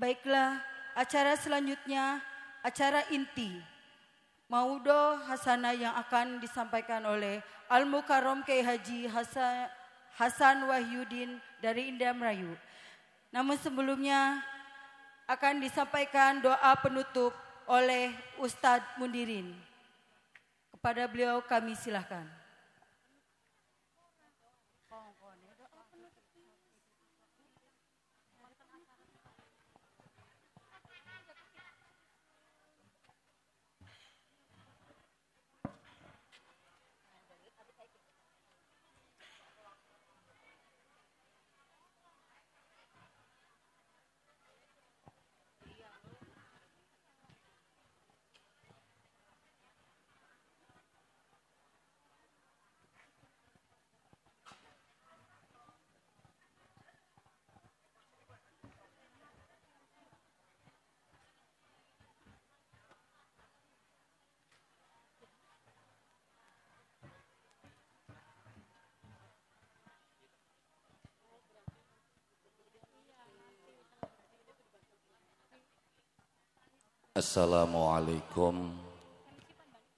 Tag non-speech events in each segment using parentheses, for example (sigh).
Baiklah, acara selanjutnya acara inti Maudo Hasanah yang akan disampaikan oleh Al Mukarram Kiai Haji Hasan, Wahyudin dari Indramayu. Namun sebelumnya akan disampaikan doa penutup oleh Ustadz Mundirin. Kepada beliau kami silahkan. Assalamualaikum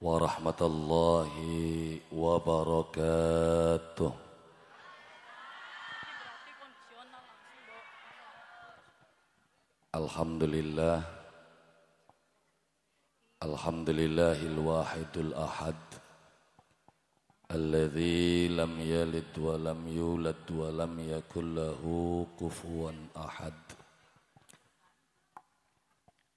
warahmatullahi wabarakatuh. Alhamdulillah Alhamdulillahil wahidul ahad Alladhi lam yalid wa lam yulad wa lam yakullahu kufuwan ahad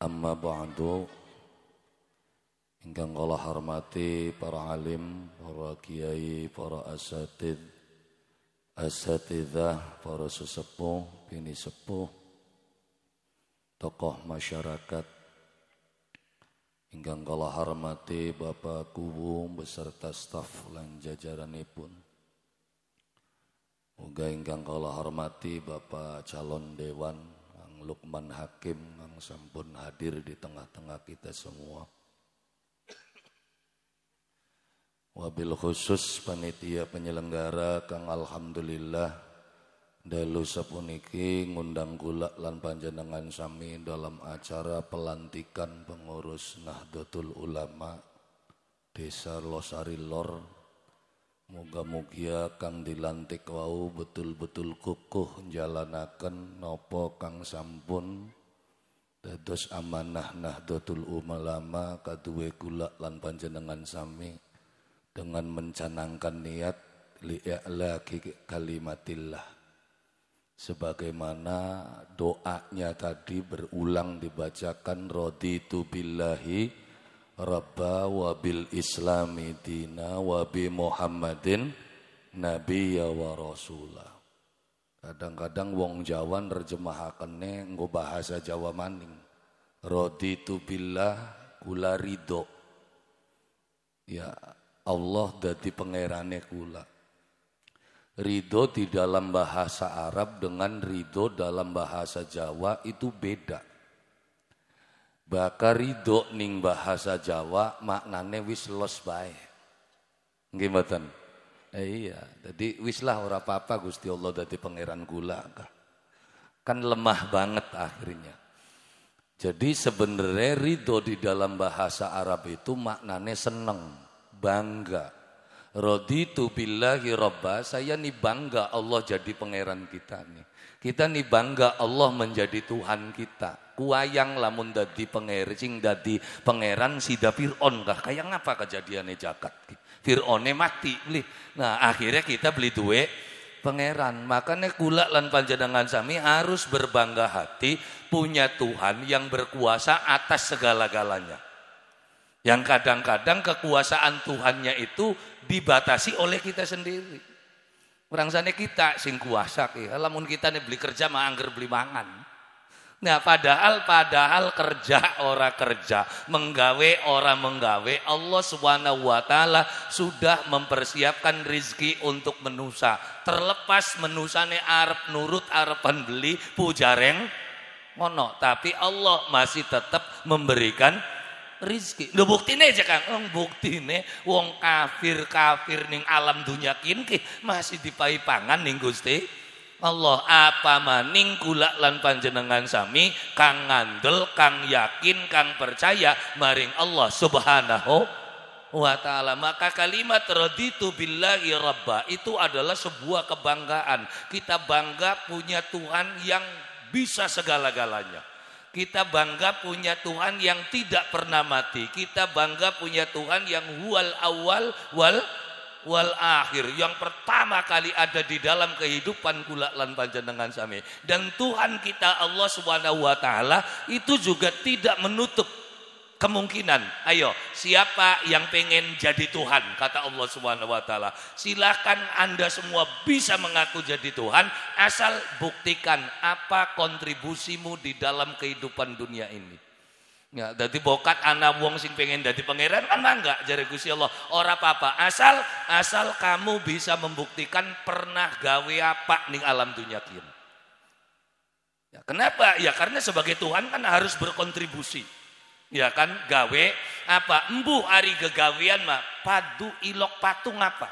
Amma ba'du Ingkang kala hormati para alim, para kiai, para asatid, asatidah, para sesepuh, bini sepuh, tokoh masyarakat. Ingkang kala hormati Bapak Kubung beserta staf lan jajaranipun. Moga ingkang kala hormati Bapak calon dewan Kang Lukman Hakim yang sempurna hadir di tengah-tengah kita semua. Wabil khusus panitia penyelenggara Kang Alhamdulillah Dalu sapuniki ngundang Gula lan panjenengan sami dalam acara pelantikan pengurus Nahdlatul Ulama Desa Losari Lor Moga moga kang dilantik wau betul-betul kukuh jalanakan nopo kang sampun dados amanah Nahdlatul Ulama kaduwe kula lan panjenengan sami dengan mencanangkan niat lagi kalimatillah sebagaimana doanya tadi berulang dibacakan raditu billahi Rabba wa bil islami dina wa bi Muhammadin nabiyya wa rasulah. Kadang-kadang wong Jawa nerjemahakannya nggo bahasa Jawa maning. tu billah kula ridho. Ya Allah dadi pangerane kula. Ridho di dalam bahasa Arab dengan ridho dalam bahasa Jawa itu beda. Bakarido ridho ning bahasa Jawa maknane wis los bae. Nggih mboten? Eh, iya, jadi wis lah ora apa-apa Gusti Allah dadi pangeran gula. Kan lemah banget akhirnya. Jadi sebenarnya ridho di dalam bahasa Arab itu maknane seneng, bangga. Roditu billahi robba, saya nih bangga Allah jadi pangeran kita nih. Kita nih bangga Allah menjadi Tuhan kita kuayang lamun dadi pangeran sing dadi pangeran sida Fir'aun kah kaya ngapa kejadiannya jagat Fir'aunnya mati beli nah akhirnya kita beli duit pangeran makanya kula lan panjenengan sami harus berbangga hati punya Tuhan yang berkuasa atas segala-galanya yang kadang-kadang kekuasaan Tuhannya itu dibatasi oleh kita sendiri Orang sana kita sing kuasa ki. Lamun kita nih beli kerja mah angger beli mangan. Nah padahal padahal kerja ora kerja, menggawe ora menggawe, Allah Subhanahu wa taala sudah mempersiapkan rizki untuk menusa. Terlepas menusane arep nurut arepan beli pujareng ngono, tapi Allah masih tetap memberikan rizki. bukti nih aja Kang, bukti buktine wong kafir-kafir ning alam dunia kini masih dipai pangan nih Gusti Allah apa maning kula lan panjenengan sami kang ngandel kang yakin kang percaya maring Allah subhanahu wa ta'ala maka kalimat raditu billahi rabba itu adalah sebuah kebanggaan kita bangga punya Tuhan yang bisa segala-galanya kita bangga punya Tuhan yang tidak pernah mati. Kita bangga punya Tuhan yang huwal awal wal wal akhir yang pertama kali ada di dalam kehidupan kula lan panjenengan sami dan Tuhan kita Allah Subhanahu wa taala itu juga tidak menutup kemungkinan ayo siapa yang pengen jadi Tuhan kata Allah Subhanahu wa taala silakan Anda semua bisa mengaku jadi Tuhan asal buktikan apa kontribusimu di dalam kehidupan dunia ini Ya, dadi bokat anak wong sing pengen dadi pangeran kan mangga jare Gusti Allah. Ora apa-apa, asal asal kamu bisa membuktikan pernah gawe apa nih alam dunia kian. Ya, kenapa? Ya karena sebagai Tuhan kan harus berkontribusi. Ya kan gawe apa? Embu ari gegawian mah padu ilok patung apa?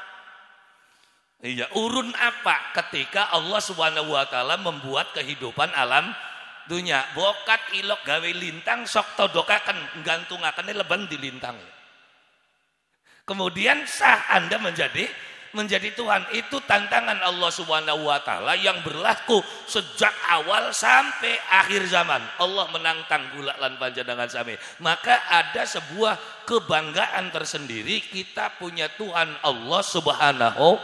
Iya, urun apa ketika Allah Subhanahu wa taala membuat kehidupan alam dunia bokat ilok gawe lintang sok gantung akan leban di lintang kemudian sah anda menjadi menjadi Tuhan itu tantangan Allah Subhanahu wa taala yang berlaku sejak awal sampai akhir zaman. Allah menantang gula lan panjenengan sami. Maka ada sebuah kebanggaan tersendiri kita punya Tuhan Allah Subhanahu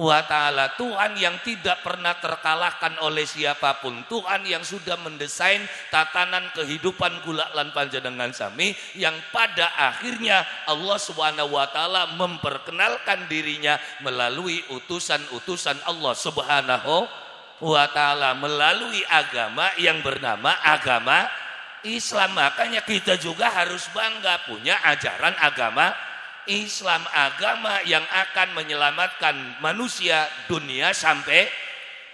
wa ta'ala Tuhan yang tidak pernah terkalahkan oleh siapapun Tuhan yang sudah mendesain tatanan kehidupan gulat lan panjenengan sami yang pada akhirnya Allah subhanahu wa ta'ala memperkenalkan dirinya melalui utusan-utusan Allah subhanahu wa ta'ala melalui agama yang bernama agama Islam makanya kita juga harus bangga punya ajaran agama Islam agama yang akan menyelamatkan manusia dunia sampai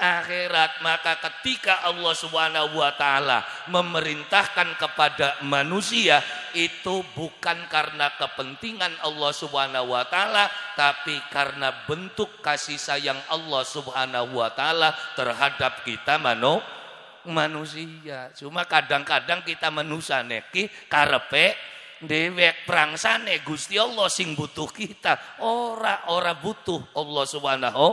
akhirat. Maka ketika Allah Subhanahu wa taala memerintahkan kepada manusia itu bukan karena kepentingan Allah Subhanahu wa taala tapi karena bentuk kasih sayang Allah Subhanahu wa taala terhadap kita manusia manusia. Cuma kadang-kadang kita manusia neki karepe dewek perangsane Gusti Allah sing butuh kita ora ora butuh Allah Subhanahu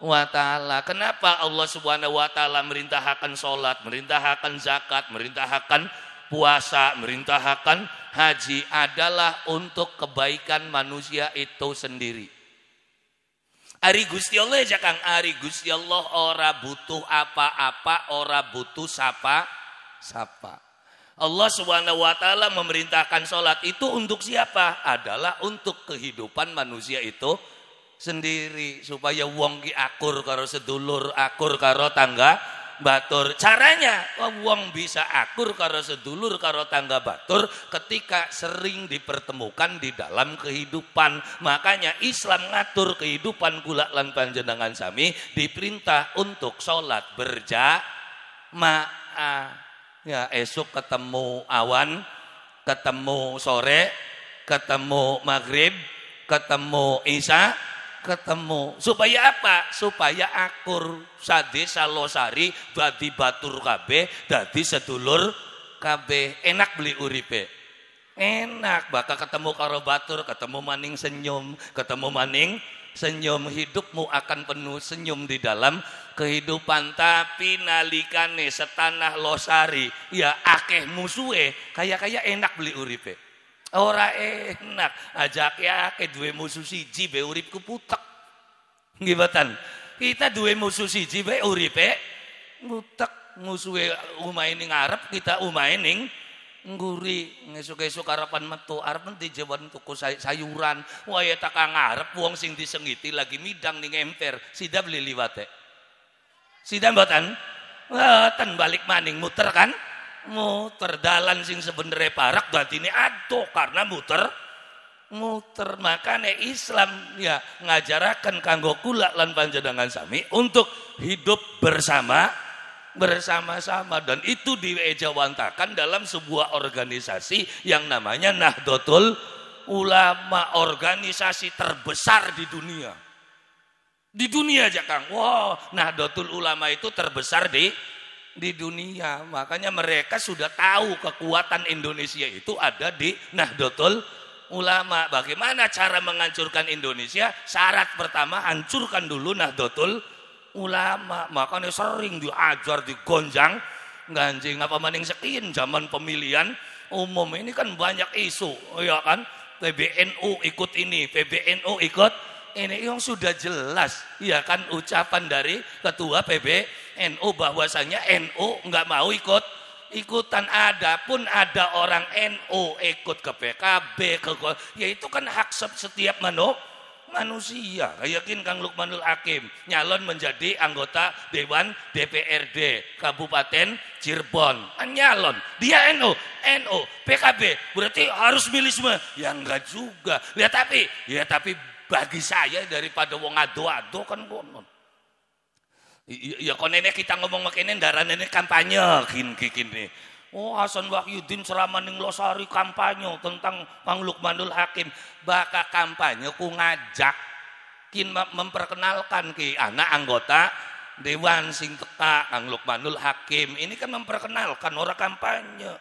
wa taala. Kenapa Allah Subhanahu wa taala merintahkan salat, merintahkan zakat, merintahkan puasa, merintahkan haji adalah untuk kebaikan manusia itu sendiri. Ari Gusti Allah ya Kang, ari Gusti Allah ora butuh apa-apa, ora butuh sapa-sapa. Allah Subhanahu wa taala memerintahkan salat itu untuk siapa? Adalah untuk kehidupan manusia itu sendiri supaya wong ki akur karo sedulur, akur karo tangga batur. Caranya wong bisa akur karo sedulur karo tangga batur ketika sering dipertemukan di dalam kehidupan. Makanya Islam ngatur kehidupan kula lan panjenengan sami diperintah untuk salat berjamaah. Ya esok ketemu awan, ketemu sore, ketemu maghrib, ketemu isya, ketemu. Supaya apa? Supaya akur sadis salosari dadi batur kabe, dadi sedulur kabe. Enak beli uripe. Enak bakal ketemu karo batur, ketemu maning senyum, ketemu maning senyum hidupmu akan penuh senyum di dalam kehidupan tapi nalikane setanah losari ya akeh musue kayak kayak enak beli uripe ora enak ajak ya akeh duwe musuh siji be uripku putek gibatan kita duwe musuh siji be uripe ngutek musue omahe ini ngarep kita omahe ini nguri ngesuk-esuk harapan metu arep dijewan tuku say sayuran wae takang ngarep wong sing disengiti lagi midang ning emper sidap liwate Sidang buatan? Buatan balik maning muter kan? Muter dalan sing sebenernya parak ini aduh karena muter muter makane Islam ya ngajarakan kanggo kula lan panjenengan sami untuk hidup bersama bersama-sama dan itu diejawantakan dalam sebuah organisasi yang namanya Nahdlatul Ulama organisasi terbesar di dunia di dunia aja Kang. Wow, Nahdlatul Ulama itu terbesar di di dunia. Makanya mereka sudah tahu kekuatan Indonesia itu ada di Nahdlatul Ulama. Bagaimana cara menghancurkan Indonesia? Syarat pertama hancurkan dulu Nahdlatul Ulama. Makanya sering diajar digonjang ganjing apa maning sekian zaman pemilihan umum ini kan banyak isu ya kan PBNU ikut ini PBNU ikut ini yang sudah jelas ya kan ucapan dari ketua PB PBNU bahwasanya NU nggak mau ikut ikutan ada pun ada orang NU ikut ke PKB ke ya itu kan hak setiap manu, manusia yakin Kang Lukmanul Hakim nyalon menjadi anggota Dewan DPRD Kabupaten Cirebon ah, nyalon dia NU NU PKB berarti harus milisme ya enggak juga ya tapi ya tapi bagi saya daripada wong ado-ado kan konon. Ya kon nenek kita ngomong makanya darah nenek kampanye gini gini. Oh Hasan Wahyudin selama ning Losari kampanye tentang Kang Lukmanul Hakim baka kampanye ku ngajak kin memperkenalkan ki anak anggota dewan sing teka Kang Lukmanul Hakim ini kan memperkenalkan orang kampanye.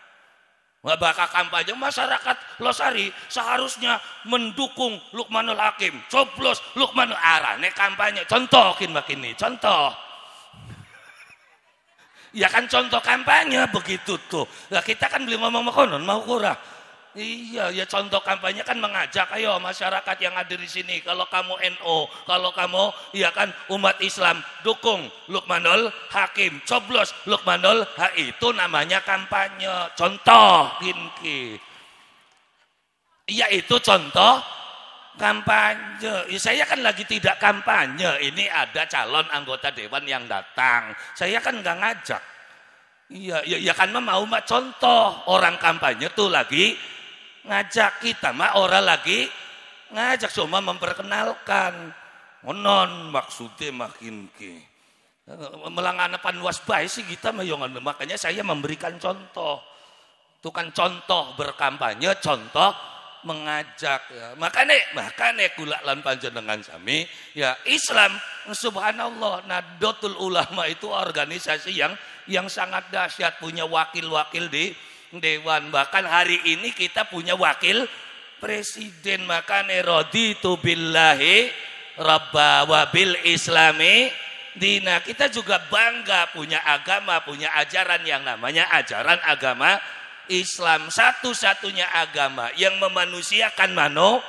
Nggak bakal kampanye masyarakat Losari seharusnya mendukung Lukmanul Hakim, coblos Lukmanul Ini kampanye, contohin makin nih, contoh. Ya kan contoh kampanye begitu tuh. Nah, kita kan beli ngomong makanan mau kurang. Iya, ya contoh kampanye kan mengajak, ayo masyarakat yang ada di sini, kalau kamu NO, kalau kamu iya kan umat Islam, dukung Lukmanul Hakim, coblos Lukmanul ha, itu namanya kampanye. Contoh, Kinki. Iya itu contoh kampanye. Ya, saya kan lagi tidak kampanye. Ini ada calon anggota dewan yang datang. Saya kan nggak ngajak. Iya, iya, ya kan mau mak contoh orang kampanye tuh lagi ngajak kita mah orang lagi ngajak cuma memperkenalkan ngonon maksudnya makin ke melanganapan wasbai sih kita mah makanya saya memberikan contoh itu kan contoh berkampanye contoh mengajak ya. makanya makanya gula lan panjenengan sami ya Islam subhanallah Nadotul Ulama itu organisasi yang yang sangat dahsyat punya wakil-wakil di dewan. Bahkan hari ini kita punya wakil presiden. Makanya rodi tu billahi rabba islami dina. Kita juga bangga punya agama, punya ajaran yang namanya ajaran agama Islam. Satu-satunya agama yang memanusiakan mano,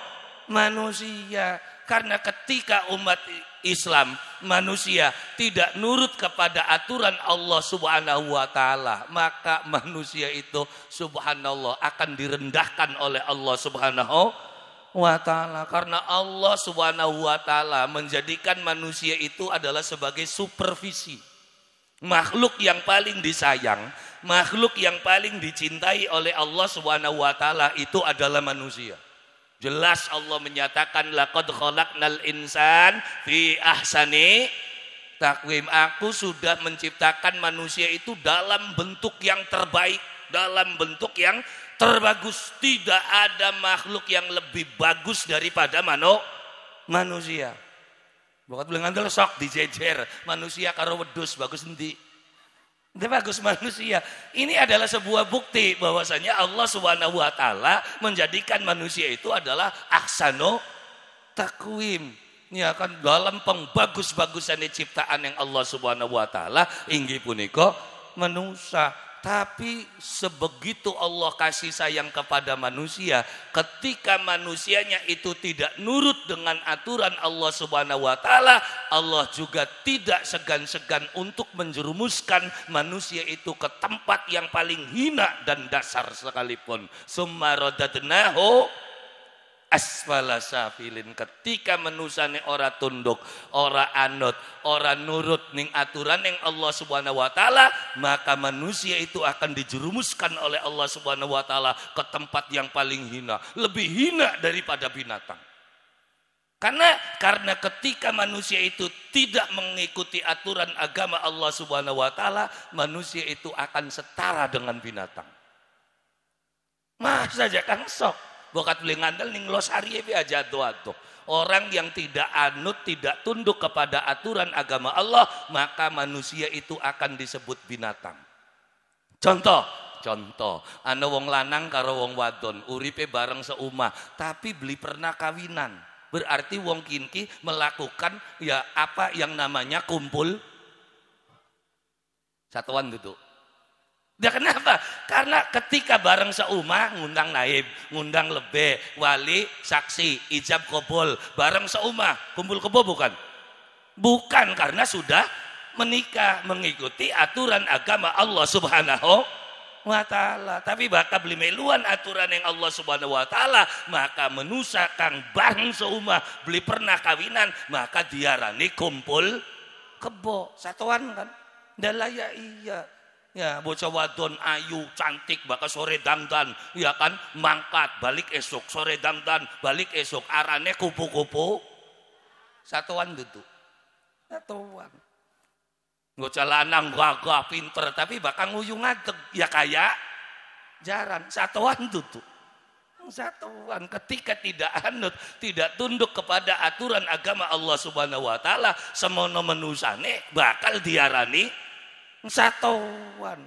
manusia. Karena ketika umat Islam manusia tidak nurut kepada aturan Allah Subhanahu wa taala, maka manusia itu subhanallah akan direndahkan oleh Allah Subhanahu wa taala karena Allah Subhanahu wa taala menjadikan manusia itu adalah sebagai supervisi. Makhluk yang paling disayang, makhluk yang paling dicintai oleh Allah Subhanahu wa taala itu adalah manusia. Jelas Allah menyatakan laqad khalaqnal insan fi ahsani takwim. Aku sudah menciptakan manusia itu dalam bentuk yang terbaik, dalam bentuk yang terbagus. Tidak ada makhluk yang lebih bagus daripada mano, manusia. Bukan bilang ngandel sok dijejer manusia karo wedus bagus nanti bagus manusia. Ini adalah sebuah bukti bahwasanya Allah Subhanahu wa taala menjadikan manusia itu adalah ahsano takwim. Ya akan dalam pembagus-bagusannya ciptaan yang Allah Subhanahu wa taala inggih punika manusia. Tapi sebegitu Allah kasih sayang kepada manusia, ketika manusianya itu tidak nurut dengan aturan Allah Subhanahu wa taala, Allah juga tidak segan-segan untuk menjerumuskan manusia itu ke tempat yang paling hina dan dasar sekalipun. Summa asfala safilin ketika manusia ini ora tunduk ora anut ora nurut ning aturan yang Allah Subhanahu wa taala maka manusia itu akan dijerumuskan oleh Allah Subhanahu wa taala ke tempat yang paling hina lebih hina daripada binatang karena karena ketika manusia itu tidak mengikuti aturan agama Allah Subhanahu wa taala manusia itu akan setara dengan binatang Mas saja Kang Sok Bokat beli ngandel ning ini ya, aja doa tuh. Orang yang tidak anut, tidak tunduk kepada aturan agama Allah, maka manusia itu akan disebut binatang. Contoh, contoh, ana wong lanang karo wong wadon, uripe bareng seumah, tapi beli pernah kawinan. Berarti wong kinki melakukan ya apa yang namanya kumpul satuan duduk (laughs) Ya kenapa? Karena ketika bareng seumah ngundang naib, ngundang lebe, wali, saksi, ijab kobol, bareng seumah, kumpul kebo bukan? Bukan karena sudah menikah mengikuti aturan agama Allah Subhanahu wa taala. Tapi baka beli meluan aturan yang Allah Subhanahu wa taala, maka menusa kang bareng seumah beli pernah kawinan, maka diarani kumpul kebo. Satuan kan? Dalaya iya Ya, bocah wadon ayu, cantik, bakal sore dandan, ya kan? Mangkat, balik esok, sore dandan, balik esok, arane kupu-kupu. Satuan duduk. Satuan. Bocah lanang gagah, pinter, tapi bakal nguyung ngadeg, ya kaya jaran. Satuan duduk. Satuan ketika tidak anut, tidak tunduk kepada aturan agama Allah Subhanahu wa taala, semono menusane bakal diarani Satuan.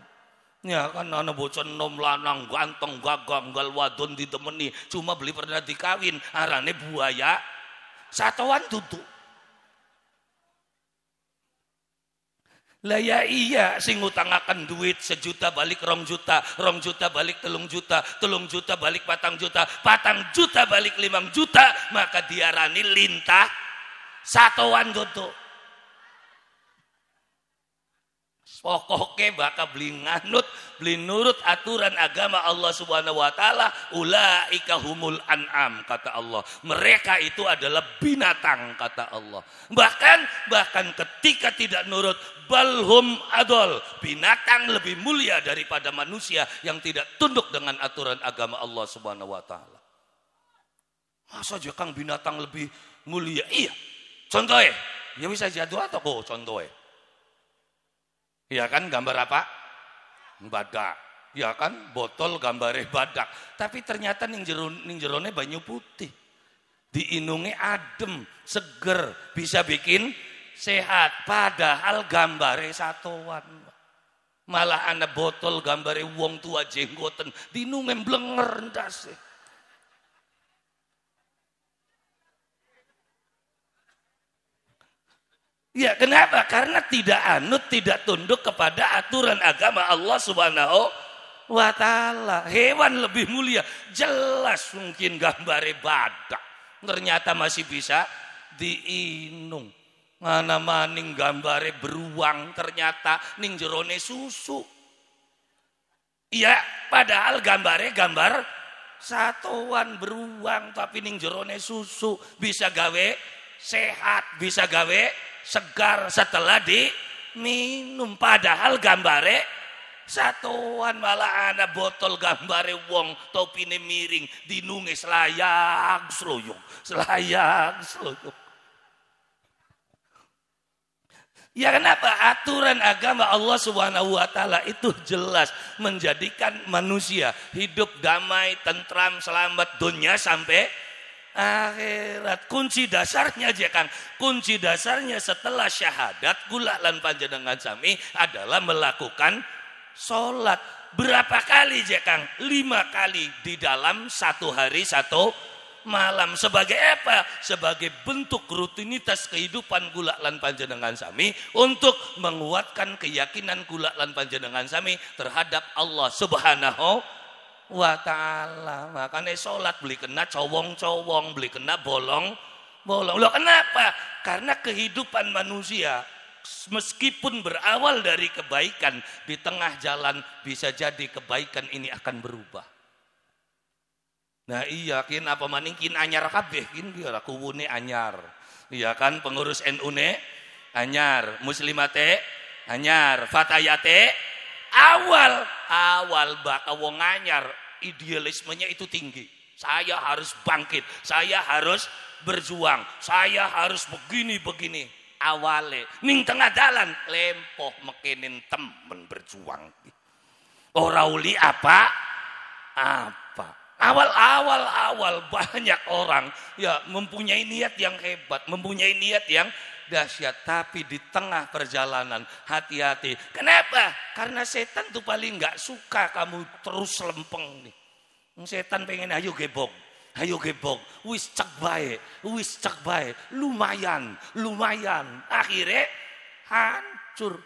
Ya kan ana bocah nom lanang ganteng gaganggal wadon ditemeni cuma beli pernah dikawin arane buaya satuan duduk. Lah ya iya sing ngutangaken duit sejuta balik rong juta, rong juta balik telung juta, telung juta balik patang juta, patang juta balik limang juta, maka diarani lintah satuan duduk. Pokoknya bakal beli nganut, beli nurut aturan agama Allah Subhanahu wa taala, ika humul an'am kata Allah. Mereka itu adalah binatang kata Allah. Bahkan bahkan ketika tidak nurut, balhum adol, binatang lebih mulia daripada manusia yang tidak tunduk dengan aturan agama Allah Subhanahu wa taala. Masa aja Kang binatang lebih mulia? Iya. Contohnya, ya bisa jatuh atau kok contohnya. Ya kan gambar apa? Badak. Ya kan botol gambare (laughs) badak. Tapi ternyata ning jero jerone banyu putih. Diinungi adem, seger, bisa bikin sehat. Padahal gambare satuan. Malah anak botol gambare wong tua jenggoten diinungi blenger ndase. Ya kenapa? Karena tidak anut, tidak tunduk kepada aturan agama Allah subhanahu wa ta'ala. Hewan lebih mulia. Jelas mungkin gambar badak. Ternyata masih bisa diinung. Mana maning gambare beruang ternyata ning jerone susu. Iya, padahal gambare gambar satuan beruang tapi ning jerone susu bisa gawe sehat, bisa gawe segar setelah diminum padahal gambare satuan malah ana botol gambare wong topi topine miring dinunge selayang sloyong selayang sloyong Ya kenapa aturan agama Allah Subhanahu wa taala itu jelas menjadikan manusia hidup damai, tentram, selamat dunia sampai akhirat. Kunci dasarnya aja Kang. Kunci dasarnya setelah syahadat gula lan panjenengan sami adalah melakukan sholat. Berapa kali aja Kang? Lima kali di dalam satu hari satu malam sebagai apa? Sebagai bentuk rutinitas kehidupan gula lan panjenengan sami untuk menguatkan keyakinan gula lan panjenengan sami terhadap Allah Subhanahu wa ta'ala. Makanya sholat beli kena cowong-cowong, beli kena bolong, bolong. Loh kenapa? Karena kehidupan manusia meskipun berawal dari kebaikan di tengah jalan bisa jadi kebaikan ini akan berubah. Nah iya kin apa maning kin anyar kabeh kin biar aku wune anyar. Iya kan pengurus NU ne anyar, muslimate anyar, fatayate awal awal bak wong anyar idealismenya itu tinggi saya harus bangkit saya harus berjuang saya harus begini begini awale ning tengah dalan lempoh mekinin temen berjuang ora uli apa apa awal-awal awal (laughs) banyak orang ya mempunyai niat yang hebat mempunyai niat yang dahsyat. Tapi di tengah perjalanan hati-hati. Kenapa? Karena setan tuh paling nggak suka kamu terus lempeng nih. Setan pengen ayo gebok. Ayo gebok, wis cek baik, wis cek baik, lumayan, lumayan. Akhirnya hancur.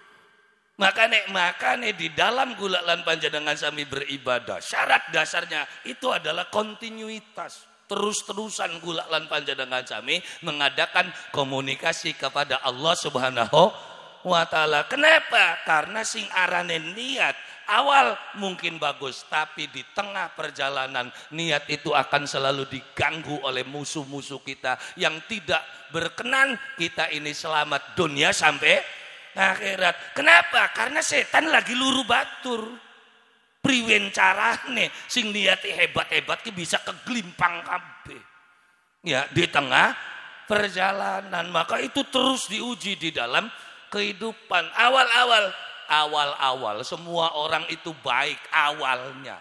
Maka nek, maka nek di dalam gulalan panjenengan sami beribadah, syarat dasarnya itu adalah kontinuitas terus-terusan gulak lan panjenengan kami mengadakan komunikasi kepada Allah Subhanahu wa taala. Kenapa? Karena sing arane niat awal mungkin bagus, tapi di tengah perjalanan niat itu akan selalu diganggu oleh musuh-musuh kita yang tidak berkenan kita ini selamat dunia sampai akhirat. Kenapa? Karena setan lagi luru batur priwen carane sing niati hebat-hebat ki bisa kegelimpang kabeh. Ya, di tengah perjalanan. Maka itu terus diuji di dalam kehidupan. Awal-awal, awal-awal semua orang itu baik awalnya.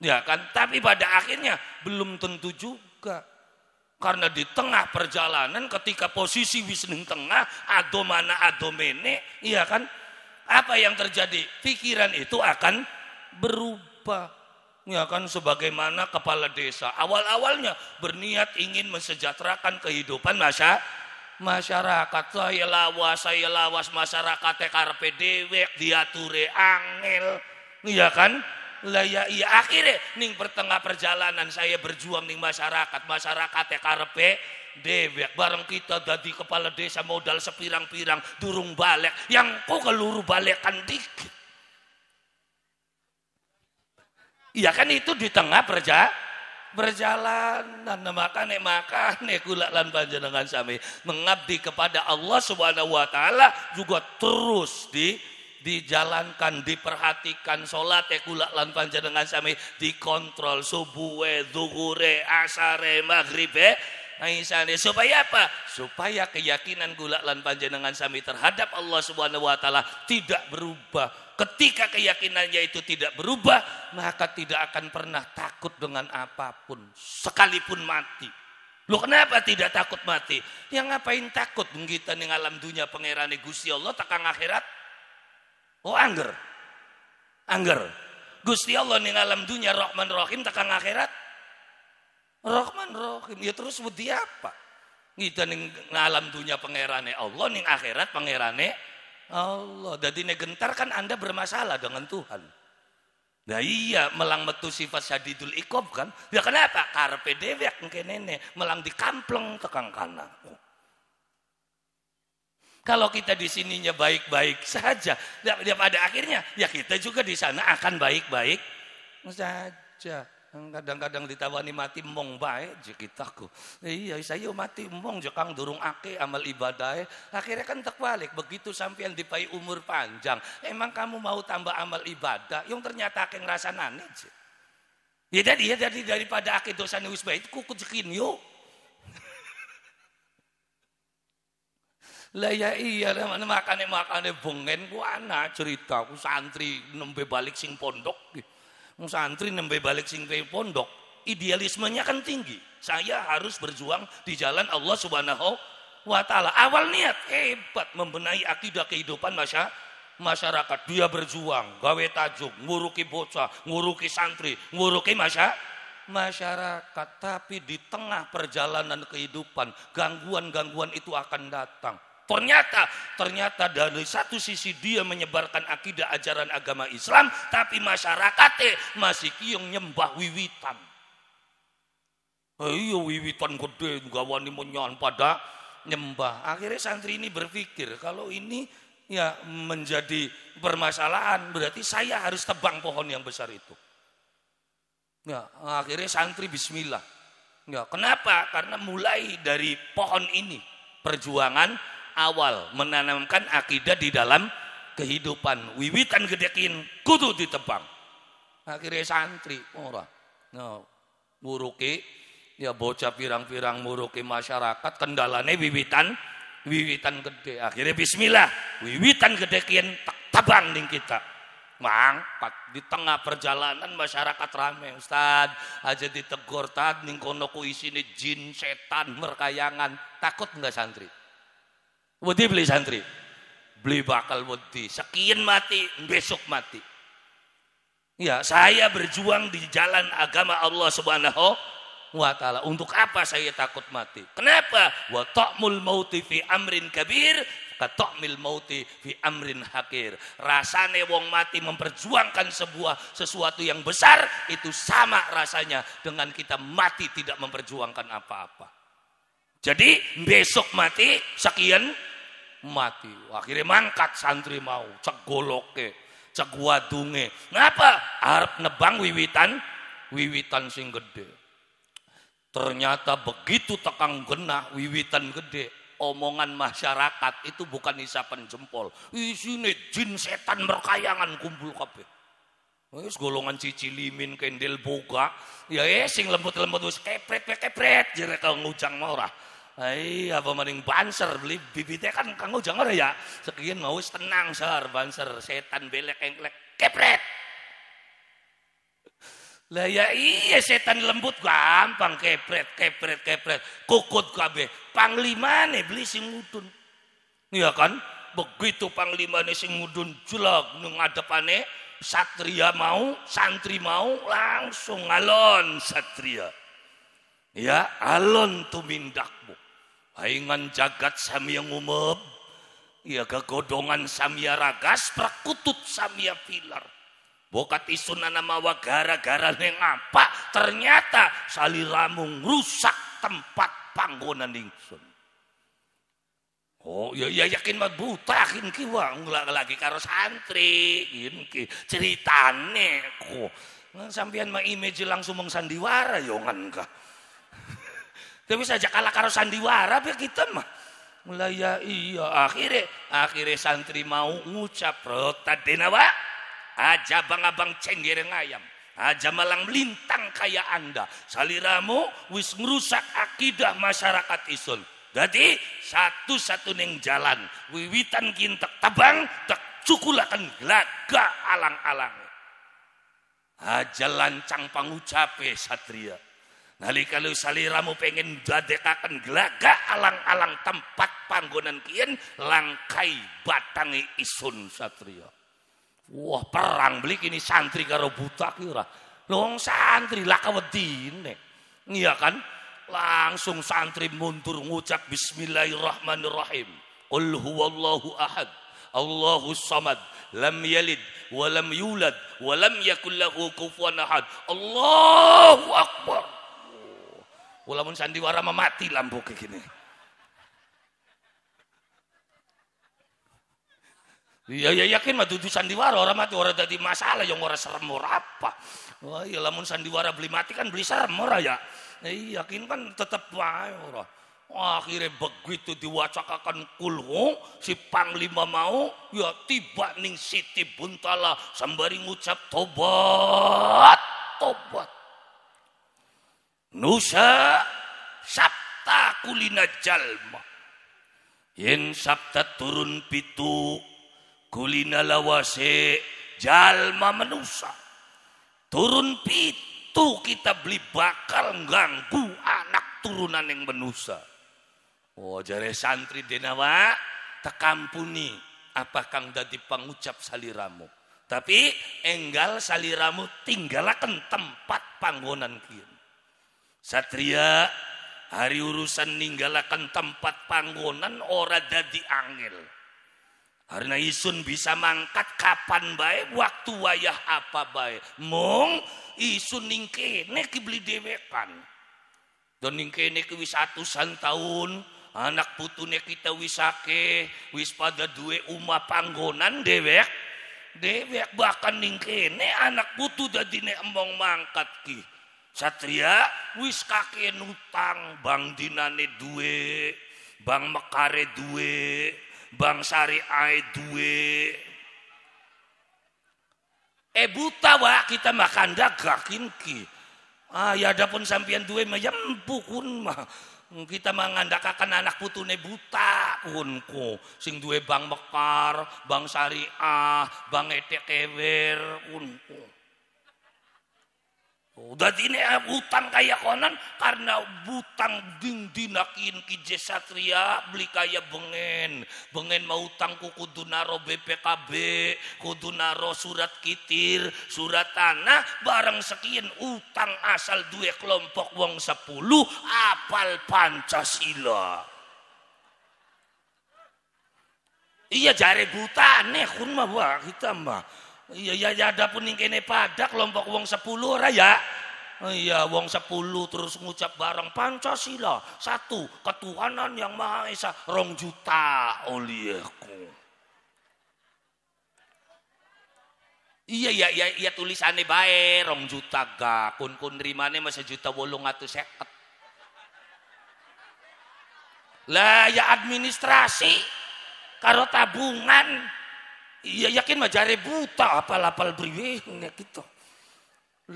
Ya kan? Tapi pada akhirnya belum tentu juga. Karena di tengah perjalanan ketika posisi wisnu tengah, adomana adomene, iya kan? Apa yang terjadi? Pikiran itu akan berubah. Ya kan sebagaimana kepala desa awal-awalnya berniat ingin mensejahterakan kehidupan masa masyarakat saya lawas saya lawas masyarakat tkrp dewek diature angel iya kan? ya kan laya iya akhirnya ning pertengah perjalanan saya berjuang ning masyarakat masyarakat tkrp dewek bareng kita jadi kepala desa modal sepirang-pirang durung balik yang kok keluru balikan dikit Iya kan itu di tengah berja berjalan dan nah, nah, makan makan kula lan panjenengan sami mengabdi kepada Allah Subhanahu wa taala juga terus di dijalankan, diperhatikan sholat ya kula lan panjenengan sami dikontrol subuhe, zuhure, asare, maghribe, Aisane nah, supaya apa? Supaya keyakinan gula lan panjenengan sami terhadap Allah Subhanahu wa taala tidak berubah, Ketika keyakinannya itu tidak berubah, maka tidak akan pernah takut dengan apapun, sekalipun mati. Lu kenapa tidak takut mati? Yang ngapain takut menggita ning alam dunia pangeran Gusti Allah takang akhirat? Oh angger. Angger. Gusti Allah ning alam dunia rohman rohim takang akhirat? rohman rohim Ya terus buat dia apa? Kita ning alam dunia pangerane Allah ning akhirat pangerane Allah, jadi negentar kan Anda bermasalah dengan Tuhan. Nah iya, melang metu sifat syadidul ikob kan. Ya kenapa? Karpe dewek nenek, melang kampleng tekang kanan. Kalau kita di sininya baik-baik saja, ya, ya pada akhirnya ya kita juga di sana akan baik-baik saja kadang-kadang ditawani mati mong bae ku iya saya mati mong kang durung ake amal ibadah e. akhirnya kan tak balik begitu sampean dipai umur panjang emang kamu mau tambah amal ibadah yang ternyata ake ngerasa nane ya jadi ya jadi daripada ake dosa nulis baik itu kuku jekin yuk lah ya iya mana makane makane bungen ku anak cerita ku santri nembe balik sing pondok gitu santri nembe balik sing pondok idealismenya kan tinggi saya harus berjuang di jalan Allah subhanahu wa ta'ala awal niat hebat membenahi akidah kehidupan masyarakat masyarakat dia berjuang gawe tajuk nguruki bocah nguruki santri nguruki masyarakat masyarakat tapi di tengah perjalanan kehidupan gangguan-gangguan itu akan datang Ternyata, ternyata dari satu sisi dia menyebarkan akidah ajaran agama Islam, tapi masyarakatnya masih kiyong nyembah wiwitan. Ayo iya, wiwitan gede, gawani menyan pada nyembah. Akhirnya santri ini berpikir, kalau ini ya menjadi permasalahan, berarti saya harus tebang pohon yang besar itu. Ya, akhirnya santri bismillah. Ya, kenapa? Karena mulai dari pohon ini perjuangan awal menanamkan akidah di dalam kehidupan wiwitan gedekin kudu ditebang akhirnya santri ora no nah, muruki ya bocah pirang-pirang muruki masyarakat kendalane wiwitan wiwitan gede akhirnya bismillah wiwitan gedekin tabang ning kita mangkat di tengah perjalanan masyarakat rame Ustad aja ditegur tad ning kono ku isine jin setan merkayangan takut enggak santri Wedi beli santri. Beli bakal wedi. Sekian mati, besok mati. Ya, saya berjuang di jalan agama Allah Subhanahu wa taala. Untuk apa saya takut mati? Kenapa? Wa ta'mul mauti fi amrin kabir mil mauti fi amrin hakir. Rasane wong mati memperjuangkan sebuah sesuatu yang besar itu sama rasanya dengan kita mati tidak memperjuangkan apa-apa. Jadi besok mati sekian mati. Akhirnya mangkat santri mau, cek goloke, cek wadunge. Ngapa? Arab nebang wiwitan, wiwitan sing gede. Ternyata begitu tekang genah wiwitan gede, omongan masyarakat itu bukan isapan jempol. Isine jin setan berkayangan kumpul kabeh. Wis golongan limin kendel boga, ya eh, sing lembut-lembut wis kepret-kepret jere kang ngujang mah Hai, apa maning banser beli bibitnya kan kanggo jangan ya. Sekian mau tenang sar banser setan belek engklek kepret. Lah ya iya setan lembut gampang kepret kepret kepret kukut kabe panglima nih beli sing mudun. Iya kan? Begitu panglima nih sing mudun jelek ngadepane satria mau santri mau langsung alon satria. Ya alon tumindakmu Aingan jagat samia ngumeb, iya kegodongan samia ragas, prakutut samia pilar. Bokat isunan nama gara-gara neng apa? Ternyata saliramung rusak tempat panggonan ingsun. Oh ya ya yakin mah buta kin ki wa lagi karo santri kin ki ceritane ko. Nah, sampean mah image langsung mengsandiwara sandiwara yo kah. Tapi saja kalah karo sandiwara biar kita mah. Mulai ya iya akhirnya akhirnya santri mau ngucap rota denawa. Aja bang abang cenggereng ayam. Aja malang melintang kaya anda. Saliramu wis ngerusak akidah masyarakat isul. Jadi satu-satu neng jalan. Wiwitan kintek tabang. Tak cukulakan gelaga alang-alang. Aja lancang pangucape satria. Nalikalu saliramu pengen dadekakan gelaga alang-alang tempat panggonan kian langkai batangi isun satria. Wah perang beli kini santri karo buta kira. Long santri lah kawedine. Iya kan? Langsung santri mundur ngucap bismillahirrahmanirrahim. Qul huwallahu ahad. Allahu samad. Lam yalid Walam yulad Walam yakullahu kufwan ahad. Allahu akbar. Walaupun sandiwara memati lampu kayak gini. Iya ya yakin mah tujuh sandiwara orang mati orang tadi masalah yang orang serem orang apa. Wah iya lamun sandiwara beli mati kan beli serem orang ya. Iya yakin kan tetap wah orang. Akhirnya begitu diwacakakan kulhu si panglima mau ya tiba ning Siti Buntala sambari ngucap tobat tobat Nusa Sabta kulina jalma. Yen sabta turun pitu kulina lawase jalma menusa. Turun pitu kita beli bakal ganggu anak turunan yang menusa. Oh jare santri denawa tekampuni apa kang dadi pengucap saliramu. Tapi enggal saliramu tinggalkan tempat panggonan kini. Satria hari urusan ninggalakan tempat panggonan ora dadi angel. Karena isun bisa mangkat kapan baik, waktu wayah apa baik. Mong isun ningke neki beli dewekan. Dan ningke neki wis atusan tahun, anak putune kita wisake, wis pada duwe umah panggonan dewek. Dewek bahkan ningke anak putu dadi nek emong mangkat ki Satria wis kakek nutang Bang Dinane duwe, Bang Mekare duwe, Bang sari ae duwe. Eh buta wa kita makan gakin ki. Ah ya pun sampian duwe mayempu ya kun mah. Kita mengandakakan anak putune buta unku. Sing duwe Bang Mekar, Bang sari a, ah, Bang Etekewer unku udah ini ah, utang kayak konan karena butang dinakin ki satria beli kayak bengen. Bengen mau utang ku kudu naro BPKB, kudu naro surat kitir, surat tanah, barang sekian utang asal dua kelompok wong sepuluh apal Pancasila. Iya jare nih kun mah kita mah. Iya, iya ya ada pun yang kene padak kelompok wong sepuluh raya. Iya wong sepuluh terus ngucap bareng Pancasila. Satu, ketuhanan yang Maha Esa rong juta olehku. Iya iya iya iya tulisannya baik, rong juta ga kun kun rimane masih juta wolong atau seket. Lah ya administrasi karo tabungan Iya yakin mah jare buta apal-apal nek gitu.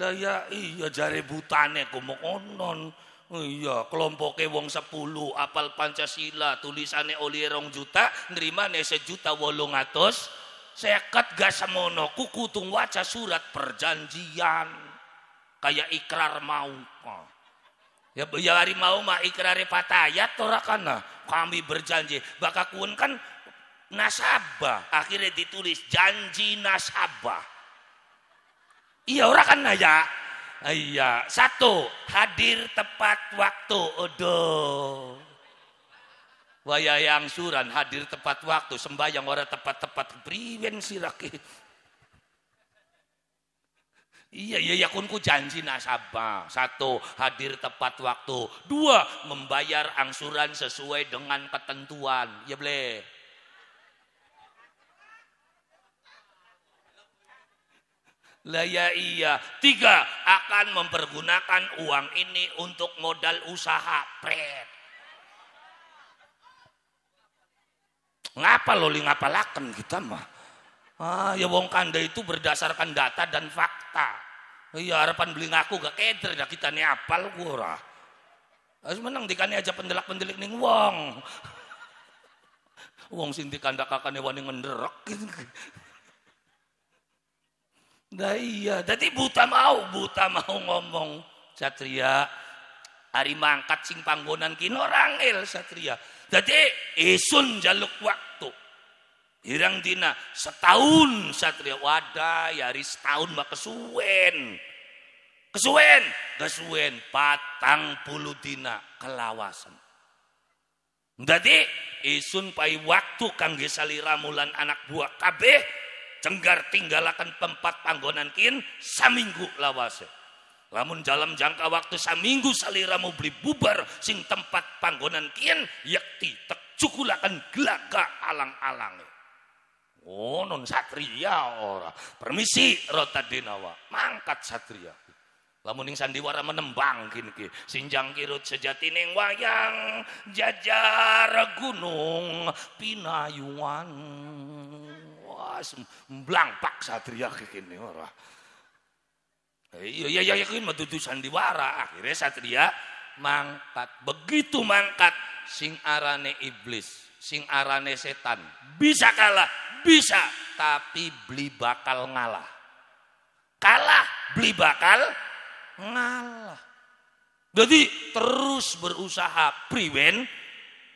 Lah ya iya jare butane kumuk onon. Iya, kelompoknya wong sepuluh, apal Pancasila, tulisannya oli rong juta, nerima nerimane sejuta wolong atus, sekat gak semono, kukutung waca surat perjanjian, kayak ikrar mau. Oh. Ya, ya mau mah ikrare patayat torakana, kami berjanji, bakakun kan nasabah akhirnya ditulis janji nasabah iya orang kan naya iya satu hadir tepat waktu aduh wayang suran hadir tepat waktu sembahyang orang tepat-tepat priwen sirake Iya, iya, ya kunku janji nasabah. Satu, hadir tepat waktu. Dua, membayar angsuran sesuai dengan ketentuan. Ya, boleh. Lah ya iya. Tiga, akan mempergunakan uang ini untuk modal usaha. Pret. Ngapa lo li ngapalakan kita mah? Ah, ya wong kanda itu berdasarkan data dan fakta. Iya harapan beli ngaku gak keder dah kita nih apal gua Harus menang dikane aja pendelak-pendelik ning wong. (laughs) Wong sing dikanda kakane wani ngenderek gitu. Nah iya, jadi buta mau, buta mau ngomong. Satria, hari mangkat sing panggonan kini orang el Satria. jadi isun jaluk waktu. Hirang dina setahun Satria wadah ya hari setahun mah kesuwen. Kesuwen, kesuwen patang puluh dina kelawasan. Jadi isun pai waktu kanggesali ramulan anak buah kabeh Jenggar tinggalakan tempat panggonan kin saminggu lawase lamun dalam jangka waktu saminggu saliramu beli bubar sing tempat panggonan kian yakti tek cukulakan gelaga alang-alang oh non satria ora permisi rota dinawa mangkat satria lamun yang sandiwara menembang kini ki sinjang kirut sejati ning wayang jajar gunung pinayuan wah pak satria kene ora. Eh, iya iya iya kuwi iya, iya, metutu sandiwara. Akhirnya satria mangkat. Begitu mangkat sing arane iblis, sing arane setan bisa kalah, bisa tapi beli bakal ngalah. Kalah beli bakal ngalah. Jadi terus berusaha prevent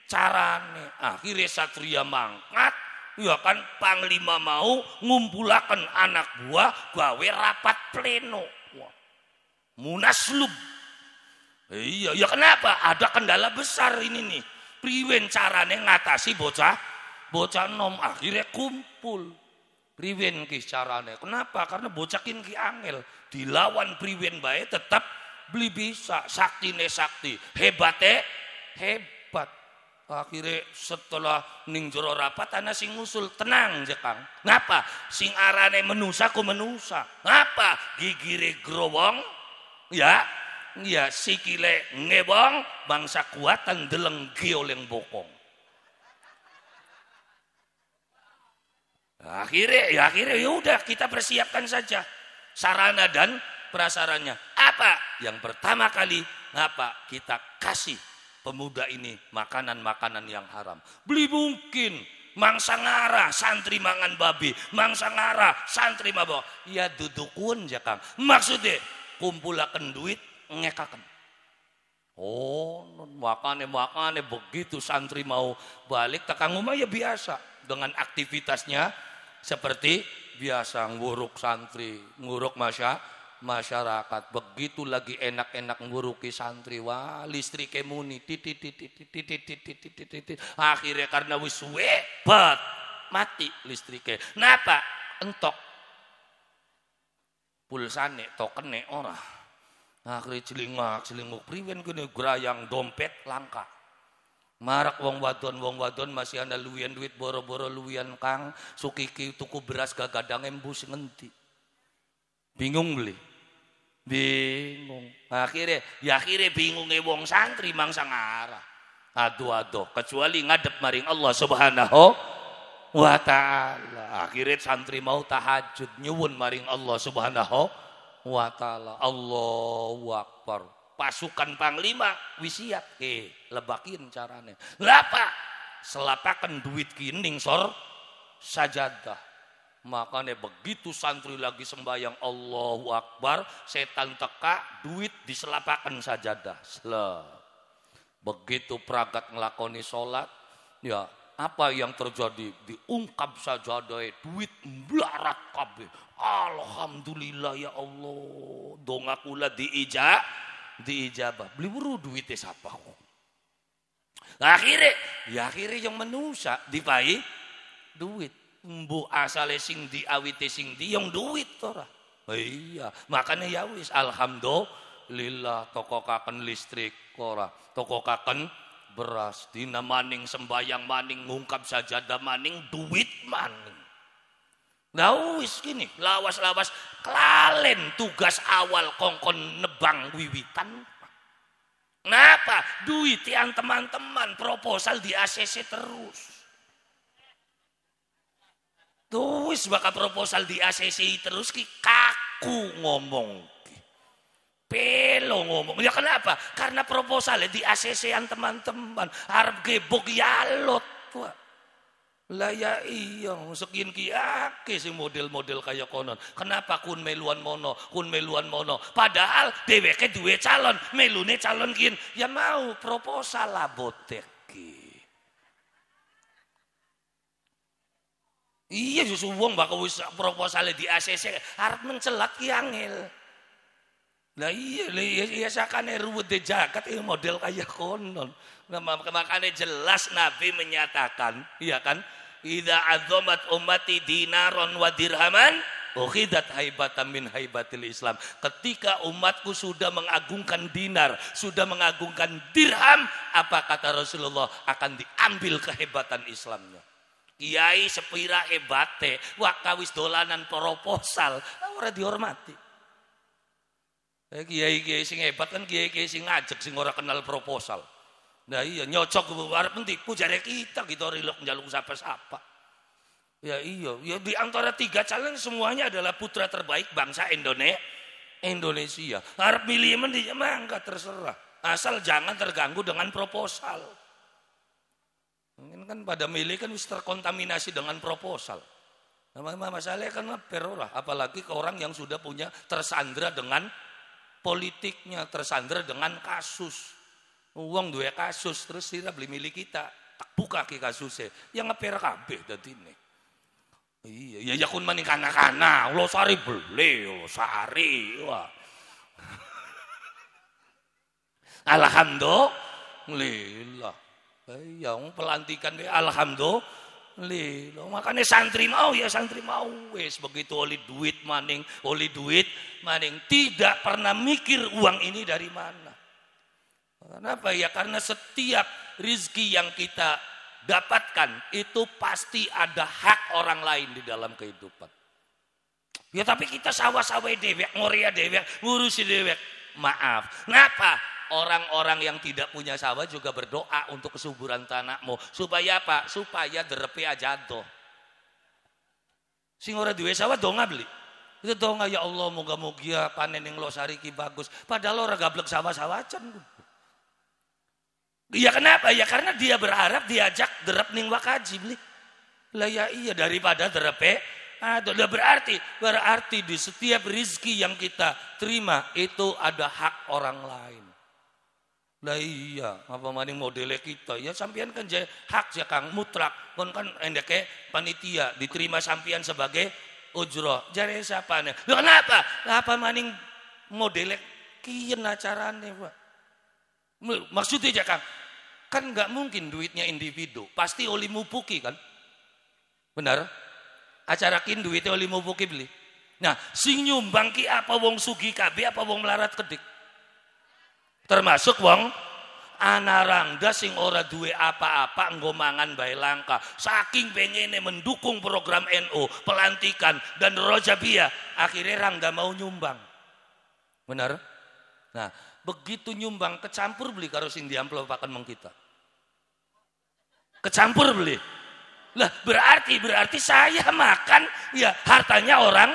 carane akhirnya satria mangkat ya kan panglima mau ngumpulakan anak buah gawe rapat pleno Wah. munaslub iya ya kenapa ada kendala besar ini nih priwen carane ngatasi bocah bocah nom akhirnya kumpul priwen ki carane kenapa karena bocakin ki angel dilawan priwen baik tetap beli bisa sakti ne sakti hebat hebate hebat akhirnya setelah ning jero rapat ana sing ngusul tenang Kang. ngapa sing arane menusa ku menusa ngapa gigire growong ya ya sikile ngebong bangsa kuatan deleng geoleng bokong akhirnya ya akhirnya ya udah kita persiapkan saja sarana dan prasarannya apa yang pertama kali apa kita kasih pemuda ini makanan-makanan yang haram. Beli mungkin mangsa ngarah santri mangan babi, mangsa ngarah santri mabok. Ya dudukun jakang. Ya, Maksudnya kumpulakan duit ngekakan. Oh, makane makane begitu santri mau balik takang rumah ya biasa dengan aktivitasnya seperti biasa nguruk santri, nguruk masya masyarakat begitu lagi enak-enak nguruki santri wah listrik muni akhirnya karena wis mati listriknya. kenapa entok pulsane tokene ora akhirnya celingak celinguk priwen gini gerayang dompet langka Marak wong wadon wong wadon masih ana luwian duit boro-boro luwian kang sukiki tuku beras gagadang embus ngenti. Bingung beli bingung akhirnya ya akhirnya bingung wong santri mang sangara aduh aduh kecuali ngadep maring Allah subhanahu wa ta'ala akhirnya santri mau tahajud nyuwun maring Allah subhanahu wa ta'ala Allah akbar pasukan panglima wisiat eh lebakin caranya lapa selapakan duit kining sor sajadah Makanya begitu santri lagi sembahyang Allahu Akbar, setan teka, duit diselapakan sajadah. Selah. Begitu peragat ngelakoni sholat, ya apa yang terjadi? Diungkap sajadah, duit melarak kabeh. Alhamdulillah ya Allah. Dongakula diijak, diijabah. Beli buru duitnya siapa Akhirnya, ya akhirnya yang menusa dipai duit Mbu asale sing diawiti sing di yang duit tora. Iya, makanya ya wis alhamdulillah toko kaken listrik kora toko kaken beras, dina maning sembayang maning ngungkap sajadah maning duit maning. Nah wis gini, lawas-lawas kelalen tugas awal kongkon nebang wiwitan. Kenapa? Duit yang teman-teman proposal di ACC terus tulis bakal proposal di ACC terus ki kaku ngomong. Pelo ngomong. Ya kenapa? Karena proposal di acc yang teman-teman. Harap gebok yalot. Wah. Lah ya iya, sekian ki ake model-model kayak konon. Kenapa kun meluan mono, kun meluan mono. Padahal DWK dua calon, melune calon kin. Ya mau proposal lah botek ki. Iya susu wong bakal wis proposal di ACC harap mencelat kiangil. Nah iya iya, iya sakane ruwet di jaket iya model kayak konon. Nah, makanya jelas Nabi menyatakan, iya kan? Ida azomat ummati dinaron wa dirhaman Ukhidat haibatan min haibatil Islam. Ketika umatku sudah mengagungkan dinar, sudah mengagungkan dirham, apa kata Rasulullah akan diambil kehebatan Islamnya. Kiai sepira hebate, wakawis dolanan proposal, ora dihormati. Eh, kiai-kiai sing hebat kan kiai-kiai sing ngajak sing ora kenal proposal. Nah iya nyocok arep penting. jadi kita gitu rilok njaluk siapa siapa. Ya iya, ya di antara tiga calon semuanya adalah putra terbaik bangsa Indonesia. Indonesia. Harap milih mending ya, mangga terserah. Asal jangan terganggu dengan proposal. Mungkin kan pada milih kan wis terkontaminasi dengan proposal. Nama masalahnya kan perorah, apalagi ke orang yang sudah punya tersandra dengan politiknya, tersandra dengan kasus. Uang dua kasus terus tidak beli milik kita, tak buka ke kasusnya. Yang ngeper kabeh dadi ini. Iya, ya, ya kun maning kana-kana, ulo sari beli, ulo sari. Wah. (laughs) Alhamdulillah. Iya, pelantikan ge alhamdulillah. Makanya santri mau ya santri mau wes begitu oli duit maning, oli duit maning tidak pernah mikir uang ini dari mana. Kenapa ya? Karena setiap rizki yang kita dapatkan itu pasti ada hak orang lain di dalam kehidupan. Ya tapi kita sawah-sawah dewek, ngoria dewek, ngurusi dewek. Maaf. Kenapa? Orang-orang yang tidak punya sawah juga berdoa untuk kesuburan tanahmu. Supaya apa? Supaya derepe jatuh. Sing ora duwe sawah donga beli. Itu donga ya Allah moga-moga ya, panen yang lo sariki bagus. Padahal orang gablek sawah-sawacan. sawah Ya kenapa? Ya karena dia berharap diajak derep ning wakaji beli. Lah ya iya daripada derepe Aduh, udah berarti berarti di setiap rizki yang kita terima itu ada hak orang lain. Lah iya, apa maning modele kita? Ya sampean kan jaya hak ya Kang mutlak. Kon kan endeke panitia diterima sampean sebagai ujroh. Jare nih lo kenapa? Lah apa maning modele kian acarane, Pak. Maksudnya ya Kang, kan nggak mungkin duitnya individu, pasti oli mupuki kan? Benar? Acara kin duitnya oli mupuki beli. Nah, sing nyumbang ki apa wong sugi KB apa wong melarat kedik? Termasuk wong anarangga sing ora duwe apa-apa ngomangan mangan langka. Saking pengene mendukung program NU, NO, pelantikan dan rojabia, akhirnya Rangga mau nyumbang. Benar? Nah, begitu nyumbang kecampur beli karo sing diamplopakan mong kita. Kecampur beli. Lah berarti berarti saya makan ya hartanya orang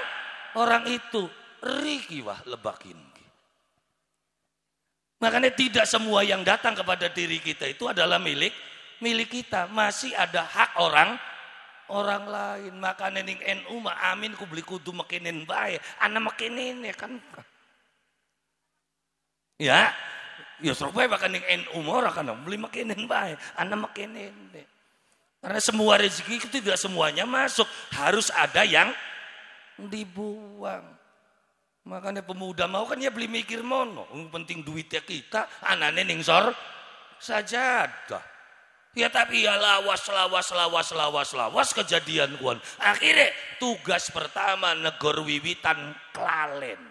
orang itu. Riki wah lebakin. Makanya tidak semua yang datang kepada diri kita itu adalah milik milik kita. Masih ada hak orang orang lain. Makanya ning NU ma amin ku beli kudu makinin bae. Ana makinin ya kan. Ya. Ya serupa bahkan ning NU ora kan beli makinin bae. Ana makinin. Ya. Karena semua rezeki itu tidak semuanya masuk. Harus ada yang dibuang. Makanya pemuda mau kan ya beli mikir mono. Yang penting duitnya kita, anane ningsor sor saja, Ya tapi ya lawas, lawas, lawas, lawas, lawas kejadian kuan. Akhirnya tugas pertama negor wiwitan klalen.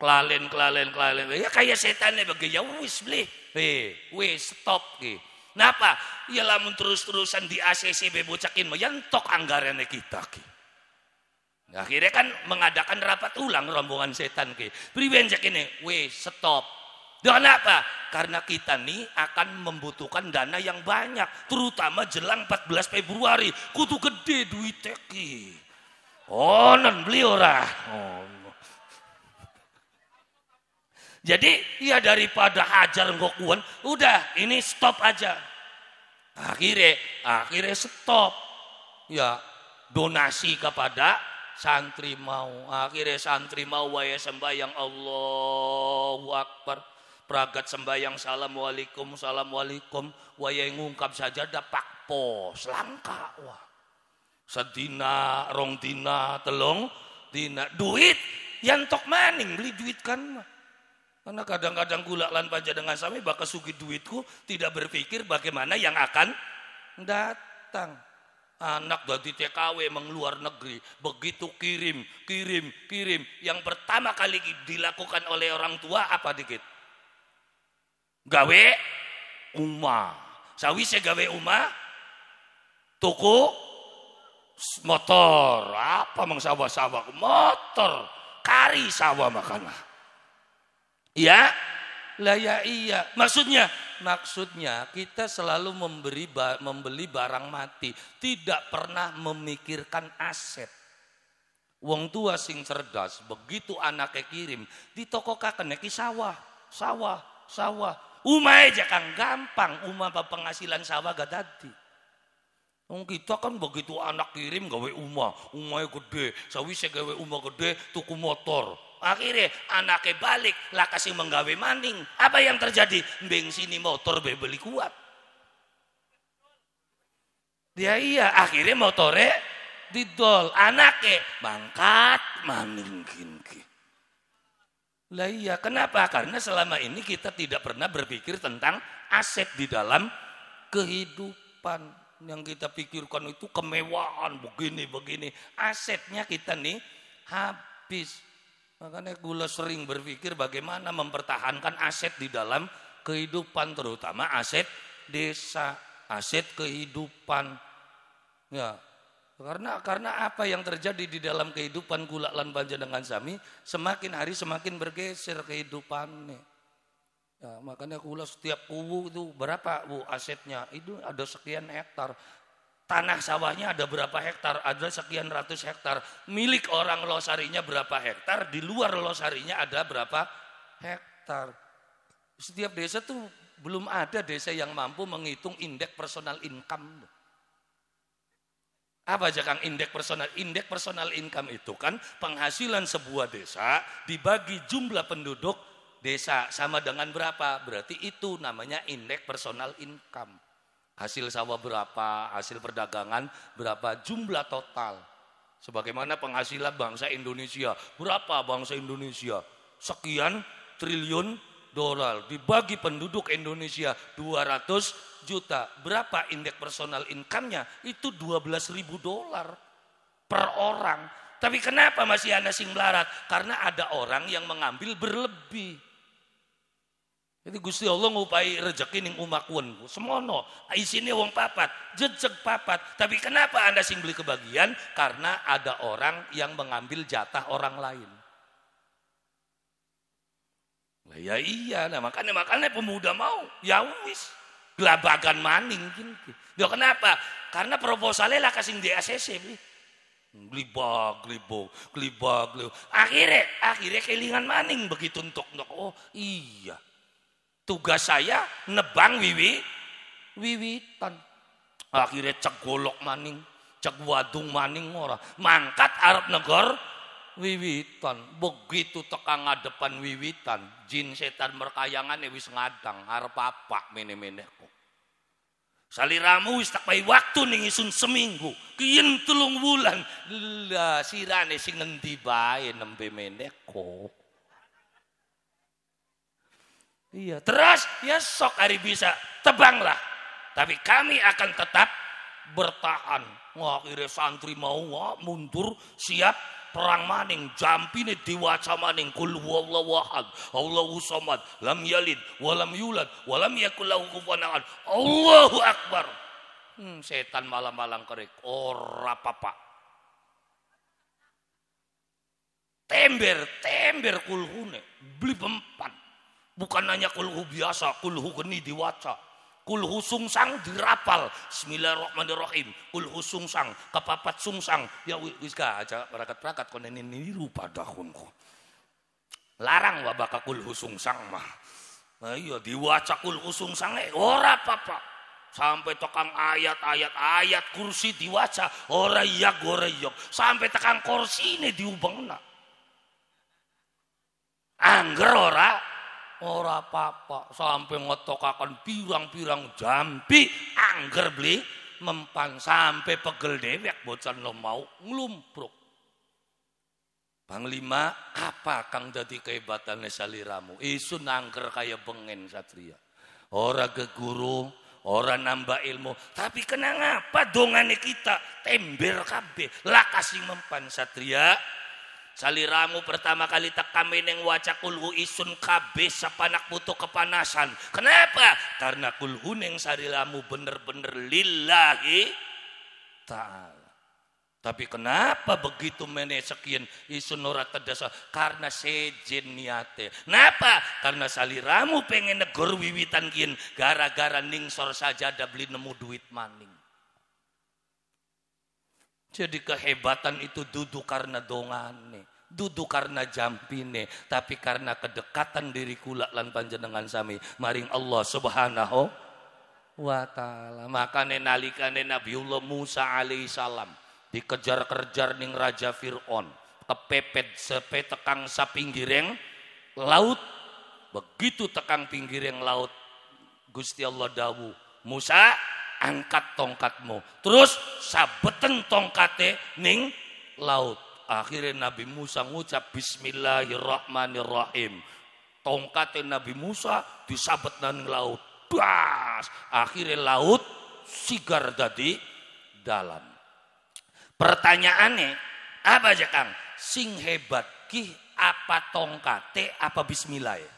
Klalen, klalen, klalen. Ya kayak setan ya bagi ya wis beli. Eh, wis stop ki. Napa? Ya lamun terus-terusan di ACC bebocakin mah ya tok anggarannya kita ki. Akhirnya kan mengadakan rapat ulang rombongan setan ke. Priwenjek ini, we stop. Dengan apa? Karena kita nih akan membutuhkan dana yang banyak, terutama jelang 14 Februari. Kutu gede duit teki. Oh, non beli ora. Oh. Jadi ya daripada hajar ngokuan, udah ini stop aja. Akhirnya, akhirnya stop. Ya donasi kepada santri mau akhirnya santri mau waya sembahyang Allahu Akbar peragat sembahyang salamualaikum salamualaikum waya ngungkap saja dapak pos selangka wah sedina rong dina telung dina duit yang tok maning beli duit kan mah karena kadang-kadang gula lan dengan sami bakal sugi duitku tidak berpikir bagaimana yang akan datang. Anak dari TKW mengluar negeri, begitu kirim, kirim, kirim. Yang pertama kali dilakukan oleh orang tua apa dikit? Gawe umah. saya gawe umah, tuku motor. Apa mang sawah-sawah? Motor. Kari sawah makanya Ya, lah ya iya. Maksudnya Maksudnya kita selalu memberi membeli barang mati, tidak pernah memikirkan aset. Wong tua sing cerdas, begitu anaknya kirim di toko kakek ki sawah, sawah, sawah. Uma aja kan gampang, umah penghasilan sawah gak tadi. Wong kita kan begitu anak kirim gawe umah, uma gede, sawi saya gawe umah gede, tuku motor, Akhirnya anaknya balik, lah kasih menggawe maning. Apa yang terjadi? Bensin motor bebeli kuat. Dia ya iya, akhirnya motornya didol. Anaknya bangkat maning kinki. Lah iya, kenapa? Karena selama ini kita tidak pernah berpikir tentang aset di dalam kehidupan yang kita pikirkan itu kemewahan begini begini asetnya kita nih habis Makanya gula sering berpikir bagaimana mempertahankan aset di dalam kehidupan terutama aset desa, aset kehidupan. Ya, karena karena apa yang terjadi di dalam kehidupan gula lan dengan sami semakin hari semakin bergeser kehidupannya. Ya, makanya gula setiap kubu itu berapa bu asetnya? Itu ada sekian hektar tanah sawahnya ada berapa hektar, ada sekian ratus hektar. Milik orang losarinya berapa hektar, di luar losarinya ada berapa hektar. Setiap desa tuh belum ada desa yang mampu menghitung indeks personal income. Apa aja Kang indeks personal? Indeks personal income itu kan penghasilan sebuah desa dibagi jumlah penduduk desa sama dengan berapa? Berarti itu namanya indeks personal income. Hasil sawah berapa, hasil perdagangan berapa, jumlah total. Sebagaimana penghasilan bangsa Indonesia. Berapa bangsa Indonesia? Sekian triliun dolar dibagi penduduk Indonesia 200 juta. Berapa indeks personal income-nya? Itu 12 ribu dolar per orang. Tapi kenapa masih ada sing melarat? Karena ada orang yang mengambil berlebih. Jadi Gusti Allah ngupai rejeki ning umakun. Semono, isine wong papat, jejeg papat. Tapi kenapa Anda sing beli kebagian? Karena ada orang yang mengambil jatah orang lain. ya iya, nah makanya makanya pemuda mau. Ya wis, gelabagan maning gini. Ya kenapa? Karena proposalnya lah kasing di ACC. Glibak, glibok, glibak, glibok. Akhirnya, akhirnya kelingan maning begitu untuk, untuk. Oh iya, tugas saya nebang wiwi wiwitan akhirnya cek golok maning cek wadung maning ora mangkat Arab negor wiwitan begitu tekan ngadepan wiwitan jin setan merkayangan wis ngadang arep apa mene-mene kok Saliramu wis tak pay waktu ning isun seminggu, kian telung wulan. Lah sirane sing ngendi bae nembe meneh kok. Iya, terus ya sok hari bisa tebanglah. Tapi kami akan tetap bertahan. Wah, kira santri mau wah, mundur siap perang maning nih diwaca maning kul wallahu ahad Allahu samad lam yalid walam yulad walam yakul lahu kufuwan ahad Allahu akbar hmm, setan malam-malam kerek ora papa tember tember kulhune beli empat Bukan hanya kulhu biasa, kulhu geni diwaca. Kulhu sungsang dirapal. Bismillahirrahmanirrahim. Kulhu sungsang, kepapat sungsang. Ya wis aja perakat-perakat konen ini niru hunku. Larang wa baka kulhu sungsang mah. Nah iya diwaca kulhu sungsang eh ora papa. sampai tekang ayat-ayat ayat kursi diwaca ora iya gore goreyok sampai tekang kursi ini diubengna angger ora Ora apa-apa, sampai ngetokakan pirang-pirang jampi angger beli mempan sampai pegel dewek bocan lo mau ngelumpruk. Panglima, apa kang dadi kehebatannya saliramu? isu nangger kayak bengen satria. Ora guru ora nambah ilmu, tapi kenapa dongane kita tembel kabe lakasi mempan satria Saliramu pertama kali tak kami neng waca kulhu isun kabe sapanak butuh kepanasan. Kenapa? Karena kulhu neng saliramu bener-bener lillahi ta'ala. Tapi kenapa begitu mene isun ora terdasa? Karena sejen niate. Kenapa? Karena saliramu pengen negor wiwitan kian gara-gara ningsor saja ada beli nemu duit maning. Jadi kehebatan itu duduk karena dongane, duduk karena jampine, tapi karena kedekatan diri kula lan panjenengan sami maring Allah Subhanahu wa taala. Makane nalikane Nabiullah Musa alaihi salam dikejar-kejar ning Raja Firaun, kepepet sepe tekang sapinggireng laut. Begitu tekang pinggireng laut, Gusti Allah dawu, Musa angkat tongkatmu. Terus sabeten tongkate ning laut. Akhirnya Nabi Musa ngucap bismillahirrahmanirrahim. Tongkate Nabi Musa disabet nang laut. Bas! Akhirnya laut sigar tadi dalam. Pertanyaannya apa aja Kang? Sing hebat ki apa tongkate apa bismillah ya?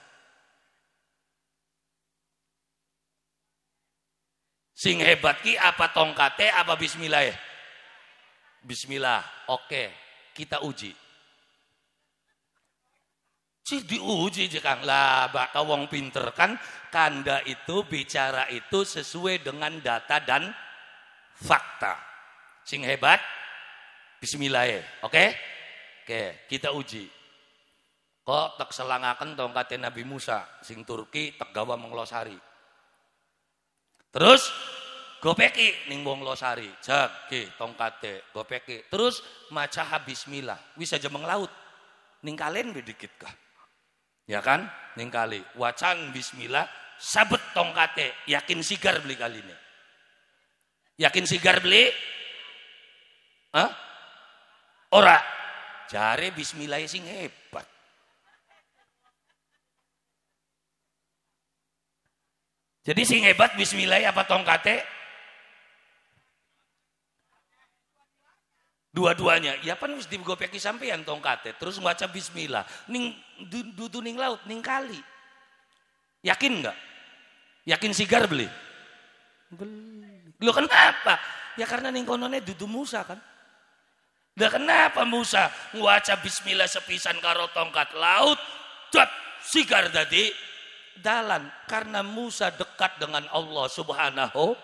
Sing hebat ki apa tongkate apa bismillah ya? Bismillah. Oke, kita uji. Cih diuji jekang lah bakal wong pinter kan kanda itu bicara itu sesuai dengan data dan fakta. Sing hebat bismillah ya. Oke? Oke, kita uji. Kok tak selangaken tongkatnya Nabi Musa sing Turki tak gawa hari Terus gopeki ning wong losari, jage tongkate gopeki. Terus maca bismillah, wis aja menglaut. Ning kalen dikit kah? Ya kan? Ning kali wacan bismillah sabet tongkate, yakin sigar beli kali ini. Yakin sigar beli? Hah? Ora. Jare bismillah sing hebat. Jadi sing hebat bismillah apa tongkate? Dua-duanya. Ya pan mesti digopeki sampean tongkate. Terus maca bismillah. Ning dudu ning laut, ning kali. Yakin enggak? Yakin sigar beli? Beli. Lo kenapa? Ya karena ning konone dudu Musa kan. Lah kenapa Musa ngwaca bismillah sepisan karo tongkat laut? Dot sigar tadi dalan karena Musa dekat dengan Allah Subhanahu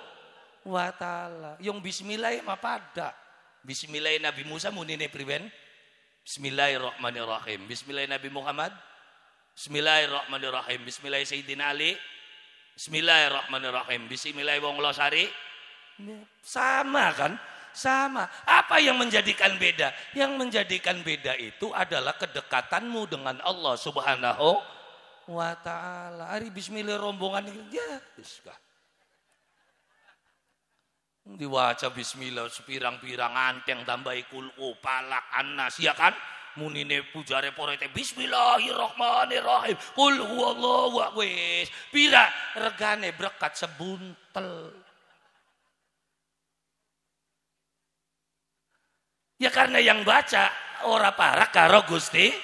wa taala. Yang bismillah mah pada. Bismillah Nabi Musa munine priben? Bismillahirrahmanirrahim. Bismillah Nabi Muhammad. Bismillahirrahmanirrahim. Bismillah Sayyidina Ali. Bismillahirrahmanirrahim. Bismillah wong losari. Ya, sama kan? Sama. Apa yang menjadikan beda? Yang menjadikan beda itu adalah kedekatanmu dengan Allah Subhanahu wa ta'ala. Ari bismillah rombongan kerja. Ya, Iskah. Diwaca bismillah sepirang-pirang anteng tambahi kulku palak anas ya kan? munine pujare porete bismillahirrahmanirrahim kul huwallahu wa wis pira regane berkat sebuntel ya karena yang baca ora parah karo Gusti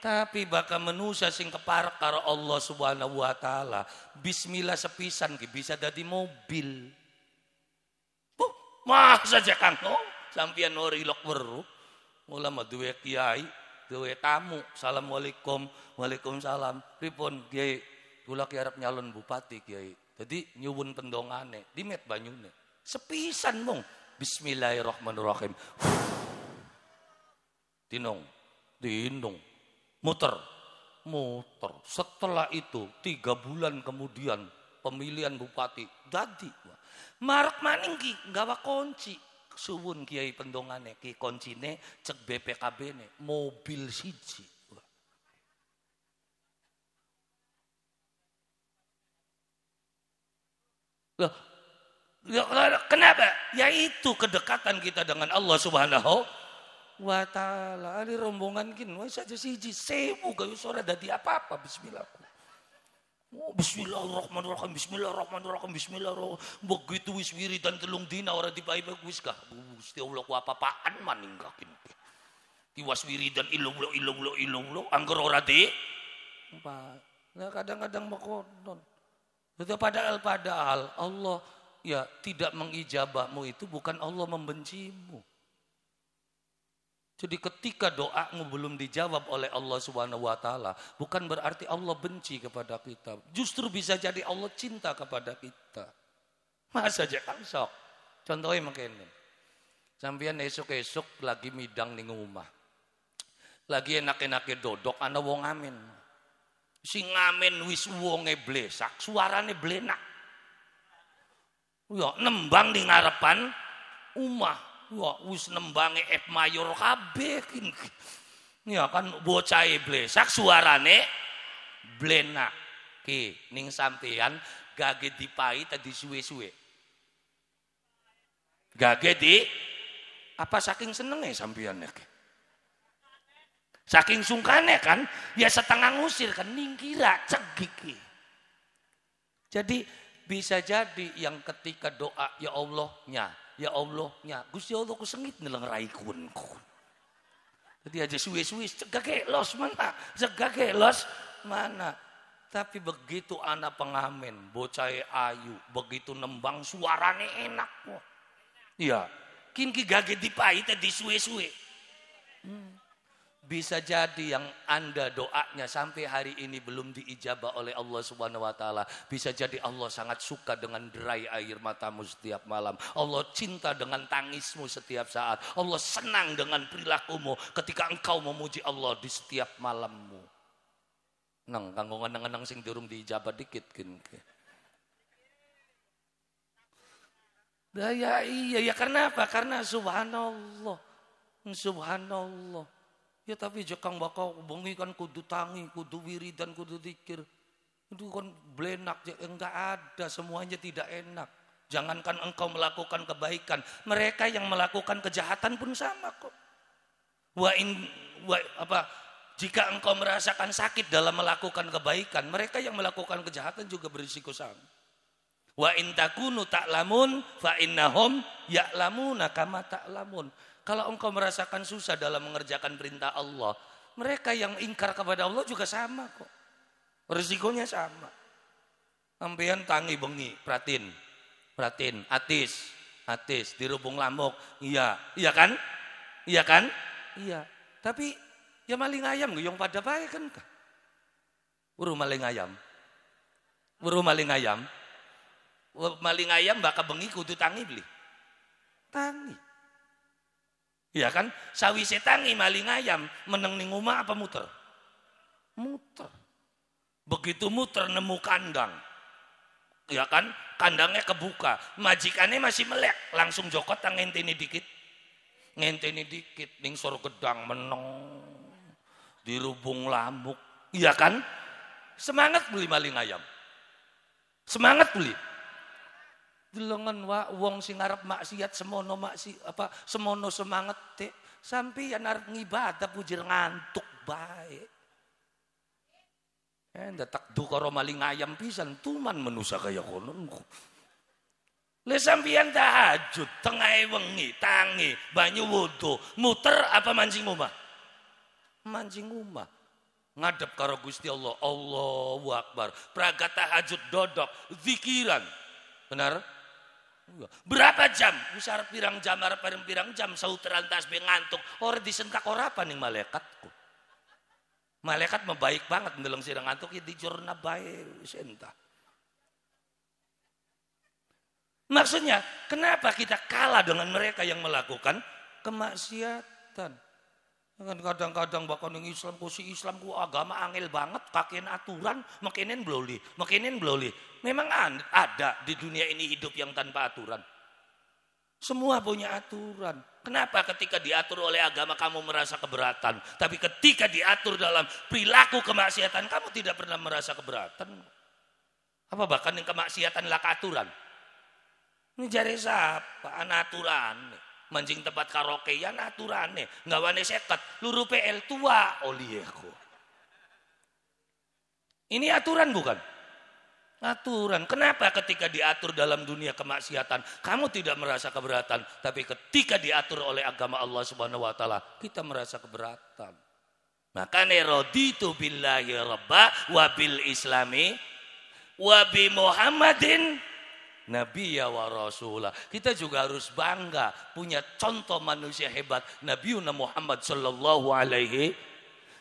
tapi bakal manusia sing keparek karo Allah Subhanahu wa taala. Bismillah sepisan ki bisa dadi mobil. Oh, masa aja Kang, oh, ori lok weru. Mula duwe kiai, duwe tamu. Assalamualaikum. Waalaikumsalam. Pripun Kiai? Kula ki arep nyalon bupati Kiai. Jadi nyuwun pendongane, dimet banyune. Sepisan mong. Bismillahirrahmanirrahim. Dinong, dinong muter. Muter. Setelah itu tiga bulan kemudian pemilihan bupati jadi. Marak maningki gawa kunci. Suwun kiai pendongane ki koncine cek BPKB ne mobil siji. Loh, ya, kenapa? Yaitu kedekatan kita dengan Allah Subhanahu wa ta'ala ali rombongan kin wah saja siji sewu gayu sore dadi apa-apa bismillah Oh, bismillahirrahmanirrahim, bismillahirrahmanirrahim, bismillahirrahmanirrahim. Begitu wis wiridan telung dina ora dibaik-baik wis kah. Uh, Gusti Allah ku apa-apaan maninggakin. Tiwas wiridan ilung lo ilung lo ilung lo angger ora di. Nah kadang-kadang makonon. Itu padahal padahal Allah ya tidak mengijabahmu itu bukan Allah membencimu. Jadi ketika doamu belum dijawab oleh Allah Subhanahu wa taala, bukan berarti Allah benci kepada kita. Justru bisa jadi Allah cinta kepada kita. Masa aja kan sok. Contohnya makin Sampeyan esok-esok lagi midang di rumah. Lagi enak-enaknya dodok ana wong amin. Si amin wis wong wonge blesak, suarane blenak. Ya nembang di ngarepan umah. Wah, wis nembange F mayor kabeh Ya kan bocah blesak suarane blena. Ki, ning sampean gage dipai tadi suwe-suwe. Gage di apa saking senenge sampean nek. Saking sungkane kan, ya setengah ngusir kan ning kira cegiki. Jadi bisa jadi yang ketika doa ya Allahnya ya Allah nya Gusti Allah ku sengit neleng raikun ku jadi aja suwe-suwe cegah los mana cegah los mana tapi begitu anak pengamen bocah ayu begitu nembang suarane enak kok iya kinki gage dipahit di suwe suwe hmm. Bisa jadi yang Anda doanya sampai hari ini belum diijabah oleh Allah Subhanahu wa taala. Bisa jadi Allah sangat suka dengan derai air matamu setiap malam. Allah cinta dengan tangismu setiap saat. Allah senang dengan perilakumu ketika engkau memuji Allah di setiap malammu. Nang kanggo ngeneng-ngeneng sing durung diijabah dikit kin. Daya iya ya karena apa? Karena subhanallah. Subhanallah. Ya tapi jekang bakal bengi kan kudu tangi, kudu wiri dan kudu dikir. Itu kan belenak, ya, enggak ada, semuanya tidak enak. Jangankan engkau melakukan kebaikan, mereka yang melakukan kejahatan pun sama kok. Wa in, wa, apa, jika engkau merasakan sakit dalam melakukan kebaikan, mereka yang melakukan kejahatan juga berisiko sama. Wa intakunu taklamun, lamun, fa innahum nakama kama taklamun. Kalau engkau merasakan susah dalam mengerjakan perintah Allah, mereka yang ingkar kepada Allah juga sama kok. Resikonya sama. Sampean tangi bengi, pratin, pratin, atis, atis, dirubung lamuk, iya, iya kan? Iya kan? Iya. Tapi ya maling ayam yang pada baik kan? Buru maling ayam. Buru maling ayam. Maling ayam bakal bengi kudu tangi beli. Tangi. Iya kan? sawi setangi maling ayam, meneng ning omah apa muter? Muter. Begitu muter nemu kandang. Ya kan? Kandangnya kebuka. Majikannya masih melek, langsung jokot tang ngenteni dikit. Ngenteni dikit ning sor gedang meneng. Dirubung lamuk. Iya kan? Semangat beli maling ayam. Semangat beli. Delengen wa wong sing ngarep maksiat semono maksi apa semono semangat te sampeyan arep ngibadah bujir ngantuk baik. Eh tak karo maling ayam pisan tuman menusa kaya kono. Le sampeyan tahajud tengah wengi tangi banyu wudu muter apa mancing omah? Mancing omah ngadep karo Gusti Allah Allahu Akbar praga tahajud dodok zikiran benar Berapa jam? Usar pirang jam, arep pirang jam, sauteran tasbih ngantuk. Orang disentak orang apa nih malaikatku? Malaikat membaik banget ngeleng sirang ngantuk ya dijurna baik sentak. Maksudnya, kenapa kita kalah dengan mereka yang melakukan kemaksiatan? Kan kadang-kadang bahkan yang Islam, posisi si Islam ku agama angel banget, pakaiin aturan, makinin beloli makinin beloli. Memang ada di dunia ini hidup yang tanpa aturan. Semua punya aturan. Kenapa ketika diatur oleh agama kamu merasa keberatan, tapi ketika diatur dalam perilaku kemaksiatan kamu tidak pernah merasa keberatan? Apa bahkan yang kemaksiatan laka aturan? Ini jari siapa? Anak aturan mancing tempat karaoke ya naturane wane seket luru PL tua olieku oh, ini aturan bukan aturan kenapa ketika diatur dalam dunia kemaksiatan kamu tidak merasa keberatan tapi ketika diatur oleh agama Allah Subhanahu wa taala kita merasa keberatan maka raditu billahi rabba wa bil islami wa muhammadin Nabi ya wa Rasulah. Kita juga harus bangga punya contoh manusia hebat Nabi Muhammad sallallahu Alaihi.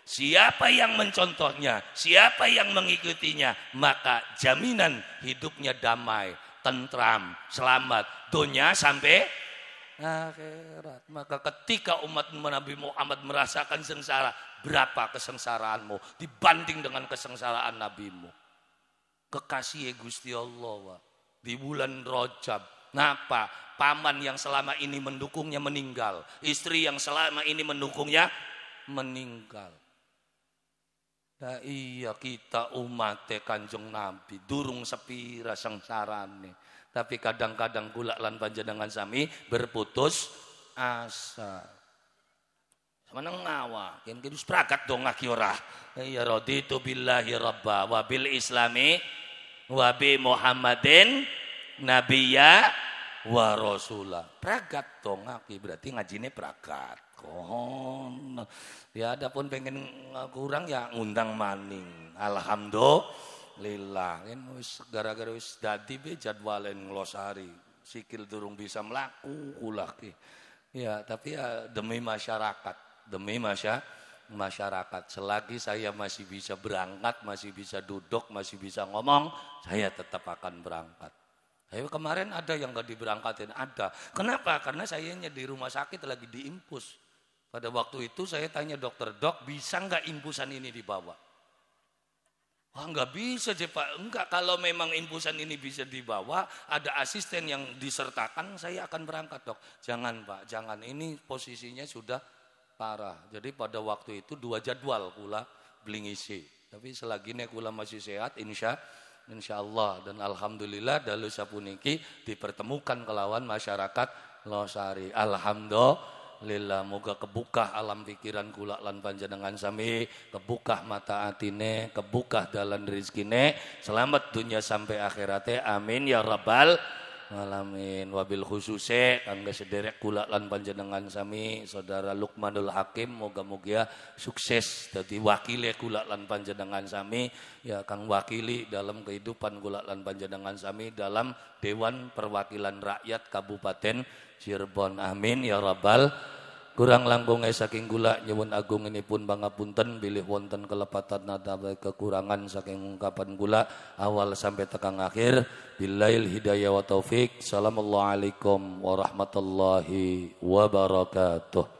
Siapa yang mencontohnya, siapa yang mengikutinya, maka jaminan hidupnya damai, tentram, selamat, dunia sampai akhirat. Maka ketika umat Nabi Muhammad merasakan sengsara, berapa kesengsaraanmu dibanding dengan kesengsaraan nabimu? Kekasih Gusti Allah, Wak di bulan Rojab. Napa? Paman yang selama ini mendukungnya meninggal. Istri yang selama ini mendukungnya meninggal. Nah iya kita umat kanjeng Nabi. Durung sepira sengsarane. Tapi kadang-kadang gulak lan panjenengan sami berputus asa. Mana ngawa, Yang kudu prakat dong ngaki Iya Ya raditu billahi rabba Wabil islami wabil Muhammadin nabiya wa rasulah. Pragat dong aki berarti ngajinya pragat. Kon. Ya ada pun pengen kurang ya ngundang maning. Alhamdulillah. Kan wis gara-gara wis dadi be jadwalen ngelosari, Sikil durung bisa melaku kulaki. Ya, tapi ya demi masyarakat, demi masyarakat masyarakat. Selagi saya masih bisa berangkat, masih bisa duduk, masih bisa ngomong, saya tetap akan berangkat. Ayo kemarin ada yang gak diberangkatin, ada. Kenapa? Karena saya sayanya di rumah sakit lagi diimpus. Pada waktu itu saya tanya dokter, dok bisa nggak impusan ini dibawa? Wah nggak bisa sih Pak, enggak kalau memang impusan ini bisa dibawa, ada asisten yang disertakan, saya akan berangkat dok. Jangan Pak, jangan, ini posisinya sudah parah. Jadi pada waktu itu dua jadwal kula beli ngisi. Tapi selagi ini kula masih sehat, insya Allah. Insya Allah dan Alhamdulillah dalu sapuniki dipertemukan kelawan masyarakat Losari. Alhamdulillah moga kebuka alam pikiran kula lan panjenengan sami, kebuka mata atine, kebuka dalan rizkine, selamat dunia sampai akhiratnya. Amin ya rabbal Alamin wabil khusus kangge sederek kula lan panjenengan sami saudara Lukmanul Hakim moga-moga sukses dadi wakile kula lan panjenengan sami ya kang wakili dalam kehidupan kula lan panjenengan sami dalam Dewan Perwakilan Rakyat Kabupaten Cirebon amin ya rabbal Kurang langkungnya eh, saking gula nyuwun agung ini pun bangapunten bilih wonten kelepatan nada kekurangan saking ungkapan gula awal sampai tekan akhir. bilail hidayah wa taufik. Assalamualaikum warahmatullahi wabarakatuh.